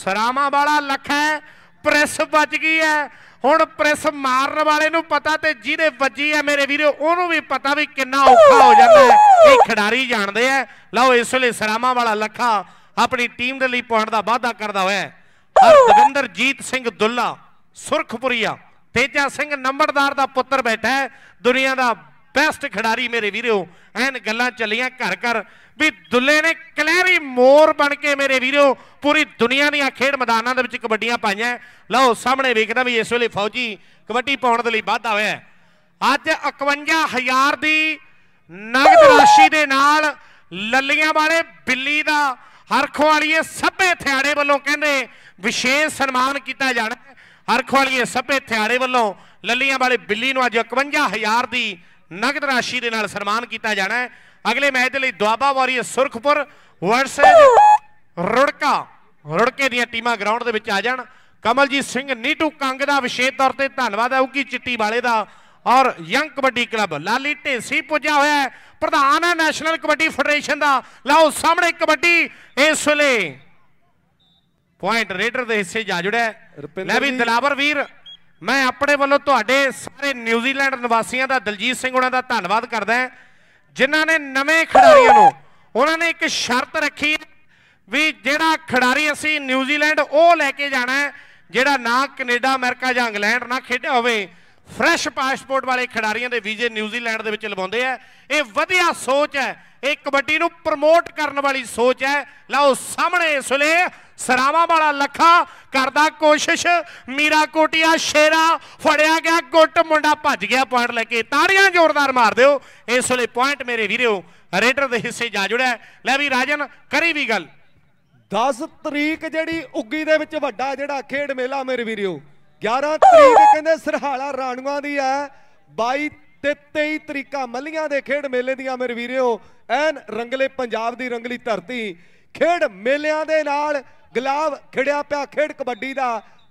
ਸਰਾਮਾ ਵਾਲਾ ਲੱਖ ਹੈ ਪ੍ਰੈਸ ਵੱਜ ਗਈ ਹੈ ਹੁਣ ਪ੍ਰੈਸ ਮਾਰਨ ਵਾਲੇ ਨੂੰ ਪਤਾ ਤੇ ਜਿਹਦੇ ਵੱਜੀ ਹੈ ਮੇਰੇ ਵੀਰੋ ਉਹਨੂੰ ਵੀ ਪਤਾ ਵੀ ਕਿੰਨਾ ਔਖਾ ਹੋ ਜਾਂਦਾ ਹੈ ਇਹ ਖਿਡਾਰੀ ਜਾਣਦੇ ਐ ਲਓ ਇਸ ਵੇਲੇ ਸਰਾਮਾ ਵਾਲਾ ਲੱਖਾ ਆਪਣੀ ਟੀਮ ਦੇ ਲਈ ਪੁਆਇੰਟ ਦਾ ਵਾਅਦਾ ਕਰਦਾ ਹੋਇਆ ਹਰ ਹਰਦਵਿੰਦਰ ਸਿੰਘ ਦੁੱਲਾ ਸੁਰਖਪੁਰੀਆ ਤੇਜਾ ਸਿੰਘ ਨੰਬਰਦਾਰ ਦਾ ਪੁੱਤਰ ਬੈਠਾ ਹੈ ਦੁਨੀਆ ਦਾ ਬੈਸਟ ਖਿਡਾਰੀ ਮੇਰੇ ਵੀਰੋ ਐਨ ਗੱਲਾਂ ਚੱਲੀਆਂ ਘਰ ਘਰ ਵੀ ਦੁੱਲੇ ਨੇ ਕਲੈਰੀ ਮੋਰ ਬਣ ਕੇ ਮੇਰੇ ਵੀਰੋ ਪੂਰੀ ਦੁਨੀਆ ਦੀਆਂ ਖੇਡ ਮੈਦਾਨਾਂ ਦੇ ਵਿੱਚ ਕਬੱਡੀਆਂ ਪਾਈਆਂ ਲਓ ਸਾਹਮਣੇ ਵੇਖਦਾ ਵੀ ਇਸ ਵੇਲੇ ਫੌਜੀ ਕਬੱਡੀ ਪਾਉਣ ਦੇ ਲਈ ਵਾਧਾ ਹੋਇਆ ਅੱਜ 51000 ਦੀ ਨਗਦ ਰਾਸ਼ੀ ਦੇ ਨਾਲ ਲੱਲੀਆਂ ਵਾਲੇ ਬਿੱਲੀ ਦਾ ਹਰਖੋ ਵਾਲੀਏ ਸੱਪੇ ਥਿਆੜੇ ਵੱਲੋਂ ਕਹਿੰਦੇ ਵਿਸ਼ੇਸ਼ ਸਨਮਾਨ ਕੀਤਾ ਜਾਣਾ ਹਰਖੋ ਵਾਲੀਏ ਸੱਪੇ ਥਿਆੜੇ ਵੱਲੋਂ ਲੱਲੀਆਂ ਵਾਲੇ ਬਿੱਲੀ ਨੂੰ ਅੱਜ 51000 ਦੀ ਨਗਦ ਰਾਸ਼ੀ ਦੇ ਨਾਲ ਸਨਮਾਨ ਕੀਤਾ ਜਾਣਾ ਹੈ ਅਗਲੇ ਮੈਚ ਦੇ ਲਈ ਦੁਆਬਾ ਵਾਰੀਅਰ ਸੁਰਖਪੁਰ ਵਰਸਸ ਰੁੜਕਾ ਰੁੜਕੇ ਦੀਆਂ ਟੀਮਾਂ ਗਰਾਊਂਡ ਦੇ ਵਿੱਚ ਆ ਜਾਣ ਕਮਲਜੀਤ ਸਿੰਘ ਨੀਟੂ ਕੰਗ ਦਾ ਵਿਸ਼ੇਸ਼ ਤੌਰ ਤੇ ਧੰਨਵਾਦ ਹੈ ਉਕੀ ਚਿੱਟੀ ਵਾਲੇ ਦਾ ਔਰ ਯੰਗ ਕਬੱਡੀ ਕਲੱਬ ਲਾਲੀ ਢੇਸੀ ਪੁੱਜਾ ਹੋਇਆ ਹੈ ਪ੍ਰਧਾਨ ਹੈ ਨੈਸ਼ਨਲ ਕਬੱਡੀ ਫੈਡਰੇਸ਼ਨ ਦਾ ਲਓ ਸਾਹਮਣੇ ਕਬੱਡੀ ਇਸ ਵੇਲੇ ਪੁਆਇੰਟ ਰੇਡਰ ਦੇ ਹਿੱਸੇ ਜਾ ਜੁੜਿਆ ਲੈ ਵੀ ਦਲਾਵਰ ਵੀਰ ਮੈਂ ਆਪਣੇ ਵੱਲੋਂ ਤੁਹਾਡੇ ਸਾਰੇ ਨਿਊਜ਼ੀਲੈਂਡ ਨਿਵਾਸੀਆਂ ਦਾ ਦਲਜੀਤ ਸਿੰਘ ਉਹਨਾਂ ਦਾ ਧੰਨਵਾਦ ਕਰਦਾ ਹਾਂ ਜਿਨ੍ਹਾਂ ਨੇ ਨਵੇਂ ਖਿਡਾਰੀਆਂ ਨੂੰ ਉਹਨਾਂ ਨੇ ਇੱਕ ਸ਼ਰਤ ਰੱਖੀ ਵੀ ਜਿਹੜਾ ਖਿਡਾਰੀ ਅਸੀਂ ਨਿਊਜ਼ੀਲੈਂਡ ਉਹ ਲੈ ਕੇ ਜਾਣਾ ਹੈ ਜਿਹੜਾ ਨਾ ਕੈਨੇਡਾ ਅਮਰੀਕਾ ਜਾਂ ਇੰਗਲੈਂਡ ਨਾ ਖੇਡਿਆ ਹੋਵੇ ਫਰੈਸ਼ ਪਾਸਪੋਰਟ ਵਾਲੇ ਖਿਡਾਰੀਆਂ ਦੇ ਵੀਜ਼ੇ ਨਿਊਜ਼ੀਲੈਂਡ ਦੇ ਵਿੱਚ ਲਵਾਉਂਦੇ ਆ ਇਹ ਵਧੀਆ ਸੋਚ ਹੈ ਇਹ ਕਬੱਡੀ ਨੂੰ ਪ੍ਰਮੋਟ ਕਰਨ ਵਾਲੀ ਸੋਚ ਹੈ ਲਓ ਸਾਹਮਣੇ ਇਸ ਲਈ ਸਰਾਵਾ ਵਾਲਾ ਲੱਖਾ ਕਰਦਾ ਕੋਸ਼ਿਸ਼ ਮੀਰਾ ਕੋਟੀਆ ਸ਼ੇਰਾ ਫੜਿਆ ਗਿਆ ਗੁੱਟ ਮੁੰਡਾ ਭੱਜ ਗਿਆ ਪੁਆਇੰਟ ਲੈ ਕੇ ਤਾੜੀਆਂ ਜ਼ੋਰਦਾਰ ਮਾਰ ਦਿਓ ਇਸ ਵੇਲੇ ਪੁਆਇੰਟ ਮੇਰੇ ਵੀਰੋ ਰੇਡਰ ਦੇ ਹਿੱਸੇ ਜਾ ਜੁੜਿਆ ਲੈ ਵੀ ਰਾਜਨ ਕਰੀ ਵੀ ਗੱਲ 10 ਤਰੀਕ ਜਿਹੜੀ ਉੱਗੀ ਦੇ ਵਿੱਚ ਵੱਡਾ ਜਿਹੜਾ ਖੇਡ ਮੇਲਾ ਮੇਰੇ ਵੀਰੋ 11 ਤਰੀਕ ਕਹਿੰਦੇ ਸਰਹਾਲਾ ਰਾਣੂਆਂ ਦੀ ਹੈ 22 ਤੇ 23 ਤਰੀਕਾ ਮੱਲੀਆਂ ਦੇ ਖੇਡ ਮੇਲੇ ਦੀਆਂ ਮੇਰੇ ਵੀਰੋ ਐਨ ਰੰਗਲੇ ਪੰਜਾਬ ਦੀ ਰੰਗਲੀ ਧਰਤੀ ਖੇਡ ਮੇਲਿਆਂ ਦੇ ਨਾਲ ਗਲਾਬ ਖਿੜਿਆ ਪਿਆ ਖੇਡ ਕਬੱਡੀ ਦਾ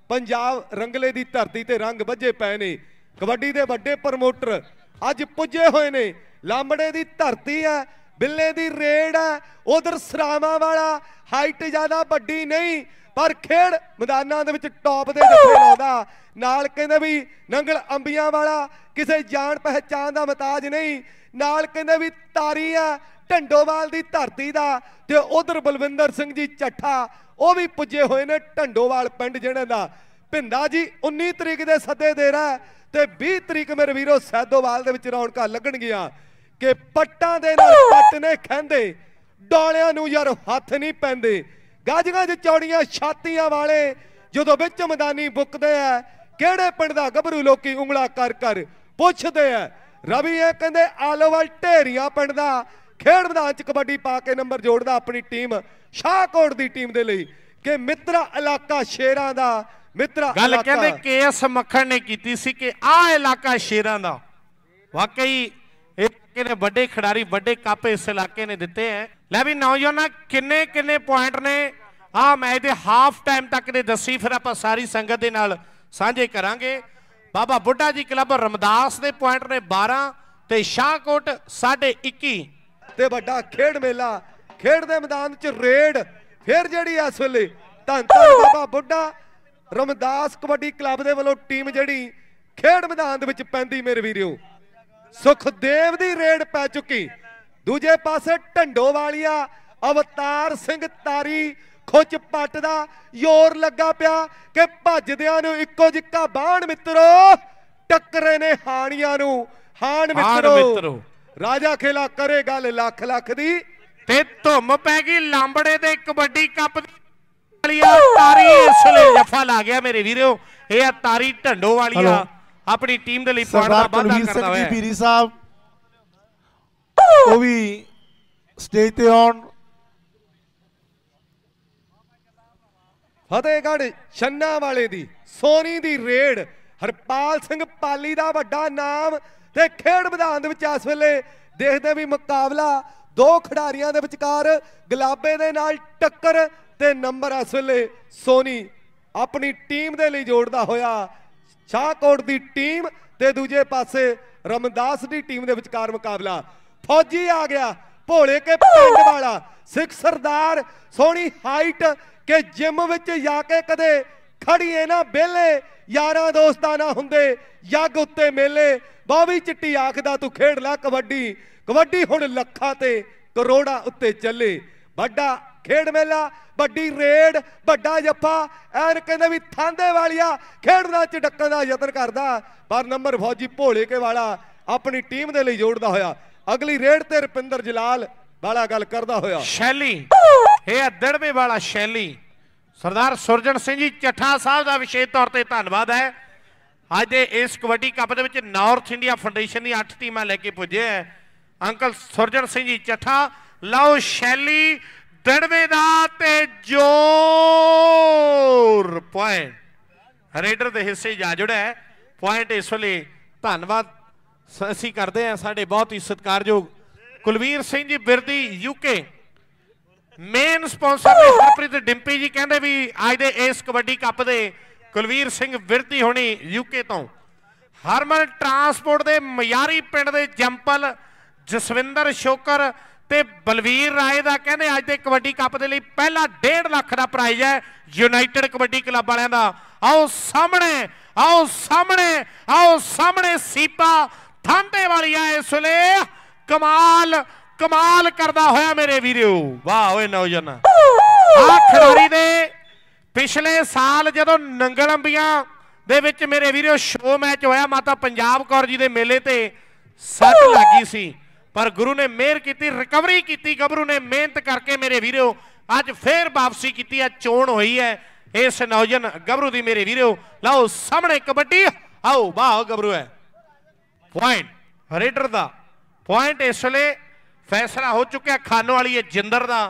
ਪੰਜਾਬ ਰੰਗਲੇ ਦੀ ਧਰਤੀ ਤੇ ਰੰਗ ਵੱਜੇ ਪਏ ਨੇ ਕਬੱਡੀ ਦੇ ਵੱਡੇ ਪ੍ਰਮੋਟਰ ਅੱਜ ਪੁੱਜੇ ਹੋਏ ਨੇ ਲਾਂਬੜੇ ਦੀ ਧਰਤੀ ਹੈ ਬਿੱਲੇ ਦੀ ਰੇਡ ਹੈ ਉਧਰ ਸਰਾਵਾ ਵਾਲਾ ਹਾਈਟ ਜ਼ਿਆਦਾ ਵੱਡੀ ਨਹੀਂ ਪਰ ਖੇਡ ਮੈਦਾਨਾਂ ਦੇ ਵਿੱਚ ਟੌਪ ਦੇ ਜੱਫੇ ਲਾਉਂਦਾ ਨਾਲ ਕਹਿੰਦੇ ਵੀ ਨੰਗਲ ਅੰਬੀਆਂ ਵਾਲਾ ਕਿਸੇ ਜਾਣ ਪਹਿਚਾਨ ਦਾ ਮਤਾਜ ਨਹੀਂ ਨਾਲ ਕਹਿੰਦੇ ਵੀ ਤਾਰੀ ਆ ਢੰਡੋਵਾਲ ਦੀ ਧਰਤੀ ਦਾ ਤੇ ਉਧਰ ਬਲਵਿੰਦਰ ਸਿੰਘ ਜੀ ਛੱਠਾ ਉਹ ਵੀ ਪੁੱਜੇ ਹੋਏ ਨੇ ਢੰਡੋਵਾਲ ਪਿੰਡ ਜਿਹੜਾ ਦਾ ਭਿੰਦਾ ਜੀ 19 ਤਰੀਕ ਦੇ ਸੱਦੇ ਦੇ ਰਹਾ ਤੇ 20 ਤਰੀਕ ਮੇਰੇ ਵੀਰੋ ਸੈਦੋਵਾਲ ਦੇ ਵਿੱਚ ਰੌਣਕਾਂ ਲੱਗਣ ਗਿਆ ਕਿ ਪੱਟਾਂ ਦੇ ਨਾਲ ਪੱਟ ਨੇ ਖੰਦੇ ਡੋਲਿਆਂ ਨੂੰ ਯਾਰ ਹੱਥ ਨਹੀਂ ਪੈਂਦੇ ਗਾਜੀਆਂ 'ਚ ਚੌੜੀਆਂ ਛਾਤੀਆਂ ਵਾਲੇ ਜਦੋਂ ਵਿੱਚ ਮੈਦਾਨੀ ਬੁੱਕਦੇ ਆ ਕਿਹੜੇ ਪਿੰਡ ਦਾ ਗੱਭਰੂ ਲੋਕੀ ਉਂਗਲਾ ਕਰ ਕਰ ਪੁੱਛਦੇ ਆ ਰਵੀ ਇਹ ਕਹਿੰਦੇ ਆਲੋਵਾਲ ਢੇਰੀਆਂ ਪਿੰਡ ਦਾ ਖੇਡ ਮੈਦਾਨ 'ਚ ਕਬੱਡੀ ਪਾ ਕੇ ਨੰਬਰ ਜੋੜਦਾ ਆਪਣੀ ਟੀਮ ਸ਼ਾਹਕੋਟ ਦੀ ਟੀਮ ਦੇ ਲਈ ਕਿ ਮਿੱਤਰਾ ਇਲਾਕਾ ਸ਼ੇਰਾਂ ਦਾ ਮਿੱਤਰਾ ਗੱਲ ਕਹਿੰਦੇ ਕੇਐਸ ਮੱਖਣ ਨੇ ਕੀਤੀ ਸੀ ਕਿ ਆਹ ਇਲਾਕਾ ਸ਼ੇਰਾਂ ਦਾ ਵਾਕਈ ਇਹ ਕਿਨੇ ਵੱਡੇ ਖਿਡਾਰੀ ਵੱਡੇ ਕੱਪ ਇਸ ਇਲਾਕੇ ਨੇ ਦਿੱਤੇ ਐ ਲੈ ਵੀ ਨੌਜਵਾਨਾਂ ਕਿੰਨੇ ਕਿੰਨੇ ਪੁਆਇੰਟ ਨੇ ਆ ਮੈਚ ਦੇ ਹਾਫ ਟਾਈਮ ਤੱਕ ਦੇ ਦੱਸੀ ਫਿਰ ਆਪਾਂ ਸਾਰੀ ਸੰਗਤ ਦੇ ਨਾਲ ਸਾਂਝੇ ਕਰਾਂਗੇ ਬਾਬਾ ਬੁੱਢਾ ਜੀ ਕਲੱਬ ਰਮਦਾਸ ਦੇ ਪੁਆਇੰਟ ਨੇ 12 ਤੇ ਸ਼ਾਹਕੋਟ 21 ਤੇ ਵੱਡਾ ਖੇਡ ਮੇਲਾ ਖੇਡ ਦੇ ਮੈਦਾਨ 'ਚ ਰੇਡ ਫਿਰ ਜਿਹੜੀ ਇਸ ਵੇਲੇ ਧੰਨ ਧੰਨ ਬਾਬਾ ਬੁੱਢਾ ਰਮਦਾਸ ਕਬੱਡੀ ਕਲੱਬ ਦੇ ਵੱਲੋਂ ਟੀਮ ਜਿਹੜੀ ਖੇਡ ਮੈਦਾਨ ਦੇ ਵਿੱਚ ਪੈਂਦੀ ਮੇਰੇ ਵੀਰਿਓ ਸੁਖਦੇਵ ਦੀ ਰੇਡ ਪੈ ਚੁੱਕੀ ਦੂਜੇ ਪਾਸੇ ਢੰਡੋ ਵਾਲੀਆ ਅਵਤਾਰ ਸਿੰਘ ਤਾਰੀ ਖੁੱਚ ਪੱਟ ਦਾ ਯੋਰ ਲੱਗਾ ਪਿਆ ਕਿ ਭੱਜਦਿਆਂ ਨੂੰ ਇੱਕੋ ਜਿੱਕਾ ਬਾਣ ਮਿੱਤਰੋ ਟੱਕਰੇ ਨੇ ਹਾਣੀਆਂ ਨੂੰ ਹਾਣ ਮਿੱਤਰੋ ਰਾਜਾ ਖੇਲਾ ਕਰੇ ਗੱਲ ਲੱਖ ਲੱਖ ਦੀ ਤੇ ਧੁੰਮ ਪੈ ਗਈ ਲਾਂਬੜੇ ਦੇ ਕਬੱਡੀ ਕੱਪ ਵਾਲੀਆ ਤਾਰੀ ਇਸ ਲਈ ਜਫਾ ਲਾ ਗਿਆ ਮੇਰੇ ਵੀਰੋ ਇਹ ਆ ਤਾਰੀ ਢੰਡੋ ਵਾਲੀਆ ਆਪਣੀ ਟੀਮ ਦੇ ਲਈ ਪੁਆਇੰਟ ਦਾ ਵਾਅਦਾ ਕਰਦਾ ਹੋਇਆ ਜੀ ਪੀਰੀ ਸਾਹਿਬ ਉਹ ਵੀ ਸਟੇਜ ਤੇ ਆਉਣ ਫਤਿਹਗੜ੍ਹ ਛੰਨਾ ਵਾਲੇ ਦੀ ਸੋਨੀ ਦੀ ਰੇਡ ਹਰਪਾਲ ਸਿੰਘ ਪਾਲੀ ਦਾ ਵੱਡਾ ਨਾਮ ਤੇ ਖੇਡ ਮੈਦਾਨ ਦੇ ਵਿੱਚ ਇਸ ਵੇਲੇ ਦੇਖਦੇ ਵੀ ਮੁਕਾਬਲਾ ਦੋ ਖਿਡਾਰੀਆਂ ਦੇ ਵਿਚਕਾਰ ਗਲਾਬੇ ਦੇ ਨਾਲ ਟੱਕਰ ਤੇ ਨੰਬਰ ਇਸ ਵੇਲੇ ਸੋਨੀ ਆਪਣੀ ਟੀਮ ਦੇ ਲਈ ਜੋੜਦਾ ਹੋਇਆ ਸ਼ਾਹਕੋਟ ਦੀ ਟੀਮ ਤੇ ਦੂਜੇ ਪਾਸੇ ਰਮਦਾਸ ਦੀ ਟੀਮ ਦੇ ਵਿਚਕਾਰ ਮੁਕਾਬਲਾ ਫੌਜੀ ਆ ਗਿਆ ਭੋਲੇ ਕੇ ਪਿੰਡ ਵਾਲਾ ਸਿੱਖ ਸਰਦਾਰ ਸੋਹਣੀ ਹਾਈਟ ਕੇ ਜਿਮ ਵਿੱਚ ਜਾ ਕੇ ਕਦੇ ਖੜੀਏ ਨਾ ਬੇਲੇ ਯਾਰਾਂ ਦੋਸਤਾਂ ਨਾ ਹੁੰਦੇ ਯੱਗ ਉੱਤੇ ਮੇਲੇ ਬਾਵੀ ਚਿੱਟੀ ਆਖਦਾ ਤੂੰ ਖੇਡ ਲੈ ਕਬੱਡੀ ਕਬੱਡੀ ਹੁਣ ਲੱਖਾਂ ਤੇ ਕਰੋੜਾਂ ਉੱਤੇ ਚੱਲੇ ਵੱਡਾ ਖੇਡ ਮੇਲਾ ਵੱਡੀ ਰੇਡ ਵੱਡਾ ਜੱਫਾ ਐਨ ਕਹਿੰਦੇ ਵੀ ਥਾਂਦੇ ਵਾਲਿਆ ਖੇਡਣਾ ਚ ਡੱਕਣ ਦਾ ਯਤਨ ਕਰਦਾ ਪਰ ਨੰਬਰ ਫੌਜੀ ਭੋਲੇ ਕੇ ਵਾਲਾ ਆਪਣੀ ਟੀਮ ਦੇ ਲਈ ਜੋੜਦਾ ਹੋਇਆ ਅਗਲੀ ਰੇਡ ਤੇ ਰਪਿੰਦਰ ਜਲਾਲ ਵਾਲਾ ਗੱਲ ਕਰਦਾ ਹੋਇਆ ਸ਼ੈਲੀ ਇਹ ਅਦੜਵੇ ਵਾਲਾ ਸ਼ੈਲੀ ਸਰਦਾਰ ਸੁਰਜਣ ਸਿੰਘ ਜੀ ਚੱਠਾ ਸਾਹਿਬ ਦਾ ਵਿਸ਼ੇਸ਼ ਤੌਰ ਤੇ ਧੰਨਵਾਦ ਹੈ ਅੱਜ ਦੇ ਇਸ ਕਬੱਡੀ ਕੱਪ ਦੇ ਵਿੱਚ ਨਾਰਥ ਇੰਡੀਆ ਫਾਊਂਡੇਸ਼ਨ ਦੀ 8 ਟੀਮਾਂ ਲੈ ਕੇ ਪੁੱਜੇ ਹੈ ਅੰਕਲ ਸੁਰਜਣ ਸਿੰਘ ਜੀ ਚੱਠਾ ਲਓ ਸ਼ੈਲੀ ਦੜਵੇ ਦਾ ਤੇ ਜੋਰ ਪੁਆਇੰਟ ਰੇਡਰ ਦੇ ਹਿੱਸੇ ਜਾ ਜੁੜਿਆ ਪੁਆਇੰਟ ਇਸ ਲਈ ਧੰਨਵਾਦ ਅਸੀਂ ਕਰਦੇ ਹਾਂ ਸਾਡੇ ਬਹੁਤ ਹੀ ਸਤਿਕਾਰਯੋਗ Kulveer Singh ji Birdi UK main sponsor ਦੇ ਸਰਪ੍ਰੀਤ ਡਿੰਪੀ ਜੀ ਕਹਿੰਦੇ ਵੀ ਅੱਜ ਦੇ ਇਸ ਕਬੱਡੀ ਕੱਪ ਦੇ ਕੁਲਵੀਰ ਸਿੰਘ ਵਿਰਤੀ ਹੋਣੀ ਯੂਕੇ ਤੋਂ ਹਰਮਨ ਟਰਾਂਸਪੋਰਟ ਦੇ ਮਯਾਰੀ ਪਿੰਡ ਦੇ ਜੰਪਲ ਜਸਵਿੰਦਰ ਸ਼ੋਕਰ ਤੇ ਬਲਵੀਰ ਰਾਏ ਦਾ ਕਹਿੰਦੇ ਅੱਜ ਦੇ ਕਬੱਡੀ ਕੱਪ ਦੇ ਲਈ ਪਹਿਲਾ 1.5 ਲੱਖ ਦਾ ਪ੍ਰਾਈਜ਼ ਹੈ ਯੂਨਾਈਟਿਡ ਕਬੱਡੀ ਕਲੱਬ ਵਾਲਿਆਂ ਦਾ ਆਓ ਸਾਹਮਣੇ ਆਓ ਸਾਹਮਣੇ ਆਓ ਸਾਹਮਣੇ ਸੀਪਾ ਥਾਂਦੇ ਵਾਲੀ ਇਸ ਲਈ ਕਮਾਲ ਕਮਾਲ ਕਰਦਾ ਹੋਇਆ ਮੇਰੇ ਵੀਰੋ ਵਾਹ ਓਏ ਨੌਜਵਾਨਾ ਆ ਖਿਡਾਰੀ ਨੇ ਪਿਛਲੇ ਸਾਲ ਜਦੋਂ ਨੰਗਲੰਬੀਆਂ ਦੇ ਵਿੱਚ ਮੇਰੇ ਵੀਰੋ ਸ਼ੋਅ ਮੈਚ ਹੋਇਆ ਮਾਤਾ ਪੰਜਾਬ ਕੌਰ ਜੀ ਦੇ ਮੇਲੇ ਤੇ ਸੱਟ ਲੱਗੀ ਸੀ ਪਰ ਗੁਰੂ ਨੇ ਮਿਹਰ ਕੀਤੀ ਰਿਕਵਰੀ ਕੀਤੀ ਗੱਭਰੂ ਨੇ ਮਿਹਨਤ ਕਰਕੇ ਮੇਰੇ ਵੀਰੋ ਅੱਜ ਫੇਰ ਵਾਪਸੀ ਕੀਤੀ ਆ ਚੋਣ ਹੋਈ ਹੈ ਇਸ ਨੌਜਨ ਗੱਭਰੂ ਦੀ ਮੇਰੇ ਵੀਰੋ ਲਓ ਸਾਹਮਣੇ ਕਬੱਡੀ ਆਓ ਵਾਹ ਗੱਭਰੂ ਹੈ ਪੁਆਇੰਟ ਰੇਡਰ ਦਾ ਪੁਆਇੰਟ ਇਸ ਲਈ ਫੈਸਲਾ ਹੋ ਚੁੱਕਿਆ ਖਾਨੋ ਵਾਲੀ ਇਹ ਜਿੰਦਰ ਦਾ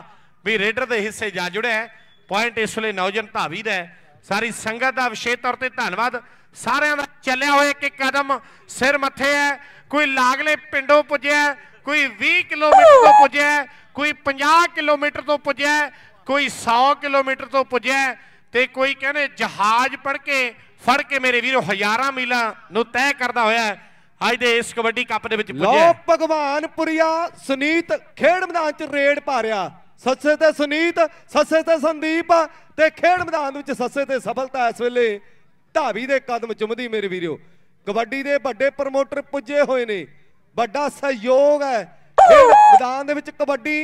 ਵੀ ਰੇਡਰ ਦੇ ਹਿੱਸੇ ਜਾ ਜੁੜਿਆ ਪੁਆਇੰਟ ਇਸ ਲਈ ਨੌਜਨ ਧਾਵੀ ਦਾ ਸਾਰੀ ਸੰਗਤ ਦਾ ਵਿਸ਼ੇਸ਼ ਤੌਰ ਤੇ ਧੰਨਵਾਦ ਸਾਰਿਆਂ ਦਾ ਚੱਲਿਆ ਹੋਇਆ ਇੱਕ ਕਦਮ ਸਿਰ ਮੱਥੇ ਹੈ ਕੋਈ ਲਾਗਲੇ ਪਿੰਡੋਂ ਪੁੱਜਿਆ ਕੋਈ 20 ਕਿਲੋਮੀਟਰ ਤੋਂ ਪੁੱਜਿਆ ਕੋਈ 50 ਕਿਲੋਮੀਟਰ ਤੋਂ ਪੁੱਜਿਆ ਕੋਈ 100 ਕਿਲੋਮੀਟਰ ਤੋਂ ਪੁੱਜਿਆ ਤੇ ਕੋਈ ਕਹਿੰਦੇ ਜਹਾਜ਼ ਪੜ ਕੇ ਫੜ ਕੇ ਮੇਰੇ ਵੀਰੋ ਹਜ਼ਾਰਾਂ ਮੀਲਾਂ ਨੂੰ ਤੈਅ ਕਰਦਾ ਹੋਇਆ ਅੱਜ ਦੇ ਇਸ ਕਬੱਡੀ ਕੱਪ ਦੇ ਵਿੱਚ ਪੁੱਜਿਆ ਲੋ ਭਗਵਾਨਪੁਰੀਆ ਸੁਨੀਤ ਖੇਡ ਮੈਦਾਨ 'ਚ ਰੇਡ ਭਾਰਿਆ ਸੱਸੇ ਤੇ ਸੁਨੀਤ ਸੱਸੇ ਤੇ ਸੰਦੀਪ ਤੇ ਖੇਡ ਮੈਦਾਨ ਵਿੱਚ ਸੱਸੇ ਤੇ ਸਫਲਤਾ ਇਸ ਵੇਲੇ ਢਾਵੀ ਦੇ ਕਦਮ ਚੁੰਮਦੀ ਮੇਰੇ ਵੀਰੋ ਕਬੱਡੀ ਦੇ ਵੱਡੇ ਪ੍ਰਮੋਟਰ ਪੁੱਜੇ ਹੋਏ ਨੇ ਵੱਡਾ ਸਹਿਯੋਗ ਹੈ ਮੈਦਾਨ ਦੇ ਵਿੱਚ ਕਬੱਡੀ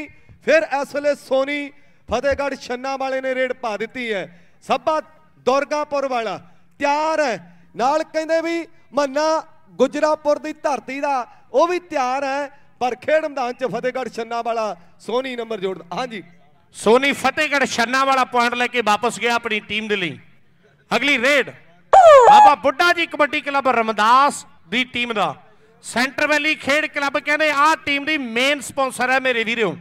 ਫਿਰ ਇਸ ਵੇਲੇ ਸੋਨੀ ਫਤੇਗੜ ਛੰਨਾ ਵਾਲੇ ਨੇ ਰੇਡ ਪਾ ਦਿੱਤੀ ਹੈ ਸਭਾ ਦੁਰਗਾਪੁਰ ਵਾਲਾ ਤਿਆਰ ਹੈ ਨਾਲ ਕਹਿੰਦੇ ਵੀ ਮੰਨਾ ਗੁਜਰਾਪੁਰ ਦੀ ਧਰਤੀ ਦਾ ਉਹ ਵੀ ਤਿਆਰ ਹੈ ਪਰ ਖੇਡ ਮੈਦਾਨ 'ਚ ਫਤਿਹਗੜ੍ਹ ਛੰਨਾ ਵਾਲਾ ਸੋਨੀ ਨੰਬਰ ਜੋੜਦਾ ਹਾਂਜੀ ਸੋਨੀ ਫਤਿਹਗੜ੍ਹ ਛੰਨਾ ਵਾਲਾ ਪੁਆਇੰਟ ਲੈ ਕੇ ਵਾਪਸ ਗਿਆ ਆਪਣੀ ਟੀਮ ਦੇ ਲਈ ਅਗਲੀ ਰੇਡ ਬਾਬਾ ਬੁੱਢਾ ਜੀ ਕਬੱਡੀ ਕਲੱਬ ਰਮਦਾਸ ਦੀ ਟੀਮ ਦਾ ਸੈਂਟਰ ਵੈਲੀ ਖੇਡ ਕਲੱਬ ਕਹਿੰਦੇ ਆਹ ਟੀਮ ਦੀ ਮੇਨ ਸਪਾਂਸਰ ਹੈ ਮੇਰੇ ਵੀਰੋ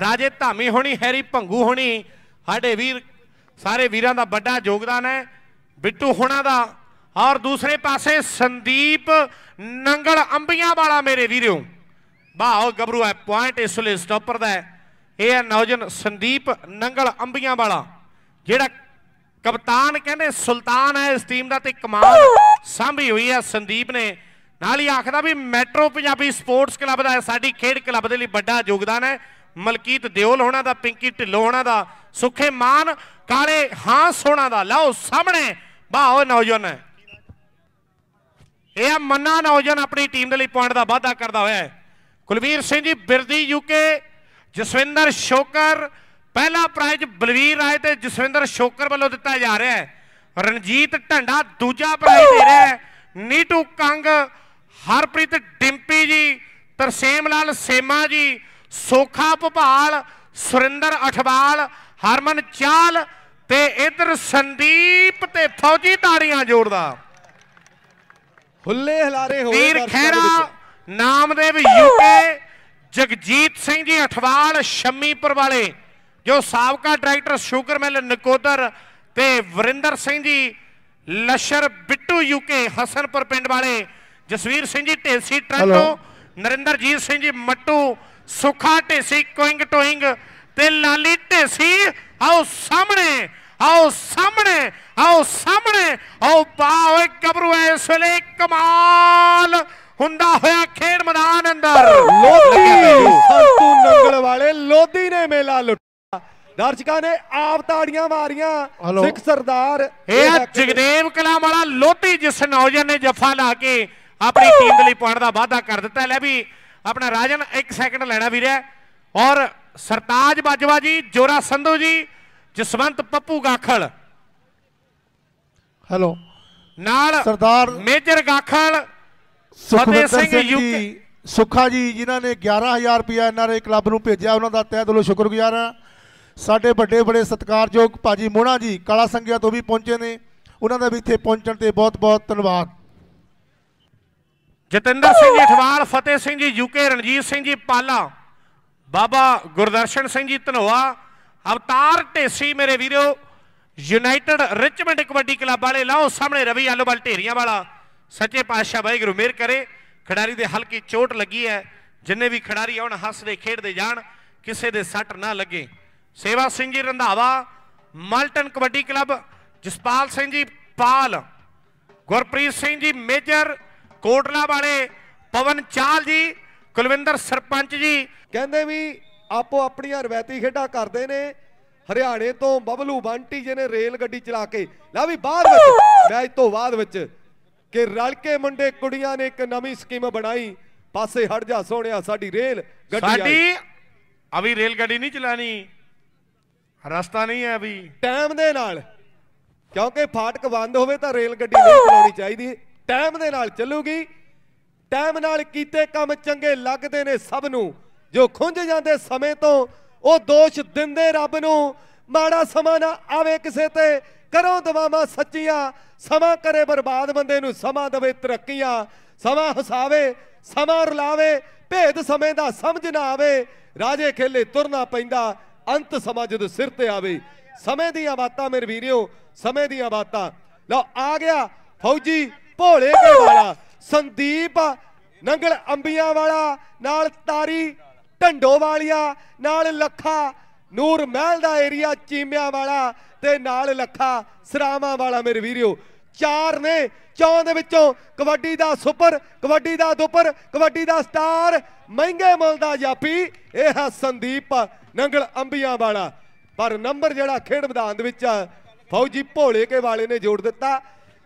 ਰਾਜੇ ਧਾਮੀ ਹੋਣੀ ਹੈਰੀ ਭੰਗੂ ਹੋਣੀ ਸਾਡੇ ਵੀਰ ਸਾਰੇ ਵੀਰਾਂ ਦਾ ਵੱਡਾ ਯੋਗਦਾਨ ਹੈ ਬਿੱਟੂ ਹੋਣਾ ਦਾ ਔਰ ਦੂਸਰੇ ਪਾਸੇ ਸੰਦੀਪ ਨੰਗਲ ਅੰਬੀਆਂ ਵਾਲਾ ਮੇਰੇ ਵੀਰੋ ਵਾਓ ਗੱਭਰੂ ਹੈ ਪੁਆਇੰਟ ਇਸ ਲਈ ਸਟਾਪਰ ਦਾ ਹੈ ਇਹ ਹੈ ਨੌਜਨ ਸੰਦੀਪ ਨੰਗਲ ਅੰਬੀਆਂ ਵਾਲਾ ਜਿਹੜਾ ਕਪਤਾਨ ਕਹਿੰਦੇ ਸੁਲਤਾਨ ਹੈ ਇਸ ਟੀਮ ਦਾ ਤੇ ਕਮਾਲ ਸਾਂਭੀ ਹੋਈ ਹੈ ਸੰਦੀਪ ਨੇ ਨਾਲ ਹੀ ਆਖਦਾ ਵੀ ਮੈਟਰੋ ਪੰਜਾਬੀ ਸਪੋਰਟਸ ਕਲੱਬ ਦਾ ਸਾਡੀ ਖੇਡ ਕਲੱਬ ਦੇ ਲਈ ਵੱਡਾ ਯੋਗਦਾਨ ਹੈ ਮਲਕੀਤ ਦਿਓਲ ਹੋਣਾ ਦਾ ਪਿੰਕੀ ਢਿੱਲੋ ਹੋਣਾ ਦਾ ਸੁਖੇ ਮਾਨ ਕਾਲੇ ਹਾਂ ਸੋਣਾ ਦਾ ਲਓ ਸਾਹਮਣੇ ਵਾਓ ਨੌਜਵਾਨ ਹੈ ਇਹ ਆ ਮੰਨਾ ਨੌਜਨ ਆਪਣੀ ਟੀਮ ਦੇ ਲਈ ਪੁਆਇੰਟ ਦਾ ਵਾਅਦਾ ਕਰਦਾ ਹੋਇਆ ਹੈ ਕੁਲਵੀਰ ਸਿੰਘ ਜੀ ਬਿਰਦੀ ਯੂਕੇ ਜਸਵਿੰਦਰ ਸ਼ੋਕਰ ਪਹਿਲਾ ਪ੍ਰਾਈਜ਼ ਬਲਵੀਰ ਰਾਏ ਤੇ ਜਸਵਿੰਦਰ ਸ਼ੋਕਰ ਵੱਲੋਂ ਦਿੱਤਾ ਜਾ ਰਿਹਾ ਹੈ ਰਣਜੀਤ ਢੰਡਾ ਦੂਜਾ ਪ੍ਰਾਈਜ਼ ਦੇ ਰਿਹਾ ਹੈ ਨੀਟੂ ਕੰਗ ਹਰਪ੍ਰੀਤ ਡਿੰਪੀ ਜੀ ਤਰਸੇਮ ਲਾਲ ਸੇਮਾ ਜੀ ਸੋਖਾ ਭਪਾਲ ਸੁਰਿੰਦਰ ਅਠਵਾਲ ਹਰਮਨ ਚਾਲ ਤੇ ਇਧਰ ਸੰਦੀਪ ਤੇ ਫੌਜੀ ਤਾੜੀਆਂ ਜੋੜਦਾ ਹੁੱਲੇ ਹਲਾਰੇ ਹੋਏ ਵੀਰ ਖੈਰਾ ਨਾਮਦੇਵ ਯੂਕੇ ਜਗਜੀਤ ਸਿੰਘ ਜੀ ਅਠਵਾਲ ਸ਼ਮੀਪੁਰ ਵਾਲੇ ਜੋ ਸਾਬਕਾ ਡਾਇਰੈਕਟਰ ਸ਼ੂਗਰ ਮਿਲ ਨਕੋਦਰ ਤੇ ਵਰਿੰਦਰ ਸਿੰਘ ਜੀ ਲਸ਼ਰ ਬਿੱਟੂ ਯੂਕੇ ਹਸਨਪੁਰ ਪਿੰਡ ਵਾਲੇ ਜਸਵੀਰ ਸਿੰਘ ਜੀ ਢੇਸੀ ਟਰਾਂਟੋ ਨਰਿੰਦਰਜੀਤ ਸਿੰਘ ਜੀ ਮੱਟੂ ਸੁਖਾ ਢੇਸੀ ਕੋਇੰਗ ਟੋਇੰਗ ਤੇ ਲਾਲੀ ਢੇਸੀ ਆਓ ਸਾਹਮਣੇ ਆਓ ਸਾਹਮਣੇ ਆਓ ਸਾਹਮਣੇ ਆਓ ਬਾ ਓਏ ਕਬਰੂ ਇਸ ਵੇਲੇ ਕਮਾਲ ਹੁੰਦਾ ਹੋਇਆ ਖੇਡ ਮੈਦਾਨ ਅੰਦਰ ਲੋਧੀ ਸੰਤੂ ਨੰਗਲ ਵਾਲੇ ਲੋਧੀ ਨੇ ਮੇਲਾ ਲੁੱਟਿਆ ਦਰਸ਼ਕਾਂ ਨੇ ਆਪ ਤਾੜੀਆਂ ਮਾਰੀਆਂ ਸਿੱਖ ਸਰਦਾਰ ਇਹ ਜਗਦੇਵ ਕਲਾਮ ਵਾਲਾ ਲੋਧੀ ਜਿਸ ਨੌਜਵਾਨ ਨੇ ਜਫਾ ਲਾ ਕੇ ਆਪਣੀ ਟੀਮ ਦੇ ਲਈ ਪੁਆਇੰਟ ਦਾ ਵਾਅਦਾ ਕਰ ਦਿੱਤਾ ਲੈ ਵੀ ਆਪਣਾ ਰਾਜਨ 1 ਸੈਕਿੰਡ ਲੈਣਾ ਵੀਰੇ ਔਰ ਸਰਤਾਜ ਬਾਜਵਾ ਜੀ ਜੋਰਾ ਸੰਧੂ ਜੀ ਜਸਵੰਤ ਪੱਪੂ ਗਾਖਲ ਹੈਲੋ ਨਾਲ ਸਰਦਾਰ ਮੇਜਰ ਗਾਖਲ ਫਤਿਹ ਸਿੰਘ ਯੂਕੇ ਸੁਖਾ ਜੀ ਜਿਨ੍ਹਾਂ ਨੇ 11000 ਰੁਪਏ ਐਨਆਰਏ ਕਲੱਬ ਨੂੰ ਭੇਜਿਆ ਉਹਨਾਂ ਦਾ ਤਹਿ ਦਿਲੋਂ ਸ਼ੁਕਰਗੁਜ਼ਾਰ ਹਾਂ ਸਾਡੇ ਵੱਡੇ ਬੜੇ ਸਤਿਕਾਰਯੋਗ ਭਾਜੀ ਮੋਹਣਾ ਜੀ ਕਾਲਾ ਸੰਗਿਆ ਤੋਂ ਵੀ ਪਹੁੰਚੇ ਨੇ ਉਹਨਾਂ ਦਾ ਵੀ ਇੱਥੇ ਪਹੁੰਚਣ ਤੇ ਬਹੁਤ-ਬਹੁਤ ਧੰਨਵਾਦ ਜਤਿੰਦਰ ਸਿੰਘ ਜੀ ਠਵਾਲ ਫਤਿਹ ਸਿੰਘ ਜੀ ਯੂਕੇ ਰਣਜੀਤ ਸਿੰਘ ਜੀ ਪਾਲਾ ਬਾਬਾ ਗੁਰਦਰਸ਼ਨ ਸਿੰਘ ਜੀ ਧਨੋਆ ਅਵਤਾਰ ਢੇਸੀ ਮੇਰੇ ਵੀਰੋ ਯੂਨਾਈਟਿਡ ਰਿਚਮੰਡ ਕਬੱਡੀ ਕਲੱਬ ਵਾਲੇ ਲਾਓ ਸਾਹਮਣੇ ਰਵੀ ਆਲੋਵਾਲ ਢੇਰੀਆਂ ਵਾਲਾ ਸੱਚੇ ਪਾਤਸ਼ਾਹ ਵਾਹਿਗੁਰੂ ਮਿਹਰ ਕਰੇ ਖਿਡਾਰੀ ਦੇ ਹਲਕੀ ਚੋਟ ਲੱਗੀ ਹੈ ਜਿੰਨੇ ਵੀ ਖਿਡਾਰੀ ਆਉਣ ਹੱਸਦੇ ਖੇਡਦੇ ਜਾਣ ਕਿਸੇ ਦੇ ਸੱਟ ਨਾ ਲੱਗੇ ਸੇਵਾ ਸਿੰਘ ਜੀ ਰੰਧਾਵਾ ਮਲਟਨ ਕਬੱਡੀ ਕਲੱਬ ਜਸਪਾਲ ਸਿੰਘ ਜੀ ਪਾਲ ਗੁਰਪ੍ਰੀਤ ਸਿੰਘ ਜੀ ਮੇਜਰ ਕੋਟਲਾ ਵਾਲੇ ਪਵਨ ਚਾਲ ਜੀ ਕੁਲਵਿੰਦਰ ਸਰਪੰਚ ਜੀ ਕਹਿੰਦੇ ਵੀ ਆਪੋ ਆਪਣੀਆਂ ਰਵੈਤੀ ਖੇਡਾਂ ਕਰਦੇ ਨੇ ਹਰਿਆਣੇ ਤੋਂ ਬਬਲੂ ਬੰਟੀ ਜੀ ਨੇ ਰੇਲ ਗੱਡੀ ਚਲਾ ਕੇ ਲਾ ਵੀ ਬਾਅਦ ਵਿੱਚ ਮੈਚ ਤੋਂ ਬਾਅਦ ਵਿੱਚ ਕਿ ਰਲ ਕੇ ਮੁੰਡੇ ਕੁੜੀਆਂ ਨੇ ਇੱਕ ਨਵੀਂ ਸਕੀਮ ਬਣਾਈ ਪਾਸੇ ਹਟ ਜਾ ਸੋਹਣਿਆ ਸਾਡੀ ਰੇਲ ਗੱਡੀ ਸਾਡੀ ਅਵੀ ਰੇਲ ਗੱਡੀ ਨਹੀਂ ਚਲਾਣੀ ਰਸਤਾ ਨਹੀਂ ਹੈ ਵੀ ਟਾਈਮ ਦੇ ਨਾਲ ਕਿਉਂਕਿ ਫਾਟਕ ਬੰਦ ਹੋਵੇ ਤਾਂ ਰੇਲ ਗੱਡੀ ਨਹੀਂ ਚਲਾਉਣੀ ਚਾਹੀਦੀ ਟਾਈਮ ਦੇ ਨਾਲ ਚੱਲੂਗੀ ਟਾਈਮ ਨਾਲ ਕੀਤੇ ਕੰਮ ਚੰਗੇ ਲੱਗਦੇ ਨੇ ਸਭ ਨੂੰ ਜੋ ਖੁੰਝ ਜਾਂਦੇ ਸਮੇਂ ਤੋਂ ਉਹ ਦੋਸ਼ ਦਿੰਦੇ ਰੱਬ ਨੂੰ ਮਾੜਾ ਸਮਾਂ ਨਾ ਆਵੇ ਕਿਸੇ ਤੇ ਕਰੋ ਦਵਾਵਾ ਸੱਚੀਆਂ ਸਮਾਂ ਕਰੇ ਬਰਬਾਦ ਬੰਦੇ ਨੂੰ ਸਮਾਂ ਦਵੇ ਤਰੱਕੀਆਂ ਸਮਾਂ ਹਸਾਵੇ ਸਮਾਂ ਰਲਾਵੇ ਭੇਦ ਸਮੇਂ ਦਾ ਸਮਝ ਨਾ ਆਵੇ ਰਾਜੇ ਖੇਲੇ ਤੁਰਨਾ ਪੈਂਦਾ ਅੰਤ ਸਮਾਂ ਜਦ ਸਿਰ ਤੇ ਆਵੇ ਸਮੇਂ ਦੀਆਂ ਬਾਤਾਂ ਮੇਰੇ ਵੀਰਿਓ ਸਮੇਂ ਦੀਆਂ ਬਾਤਾਂ ਲਓ ਆ ਗਿਆ ਫੌਜੀ ਭੋਲੇ ਕੇ ਵਾਲਾ ਸੰਦੀਪ ਨੰਗਲ ਅੰਬੀਆਂ ਵਾਲਾ ਨਾਲ ਤਾਰੀ ਢੰਡੋਵਾਲੀਆ ਨਾਲ ਲੱਖਾ ਨੂਰ ਮਹਿਲ ਦਾ ਏਰੀਆ ਚੀਮਿਆਂ ਵਾਲਾ ਤੇ ਨਾਲ ਲੱਖਾ ਸਰਾਵਾਂ ਵਾਲਾ ਮੇਰੇ ਵੀਰਿਓ ਚਾਰ ਨੇ ਚੌਂ ਦੇ ਵਿੱਚੋਂ ਕਬੱਡੀ ਦਾ ਸੁਪਰ ਕਬੱਡੀ ਦਾ ਦੁਪਰ ਕਬੱਡੀ ਦਾ ਸਟਾਰ ਮਹਿੰਗੇ ਮੁੱਲ ਦਾ ਜਾਪੀ ਇਹ ਹੈ ਸੰਦੀਪ ਨੰਗਲ ਅੰਬੀਆਂ ਵਾਲਾ ਪਰ ਨੰਬਰ ਜਿਹੜਾ ਖੇਡ ਮੈਦਾਨ ਦੇ ਵਿੱਚ ਫੌਜੀ ਭੋਲੇ ਕੇ ਵਾਲੇ ਨੇ ਜੋੜ ਦਿੱਤਾ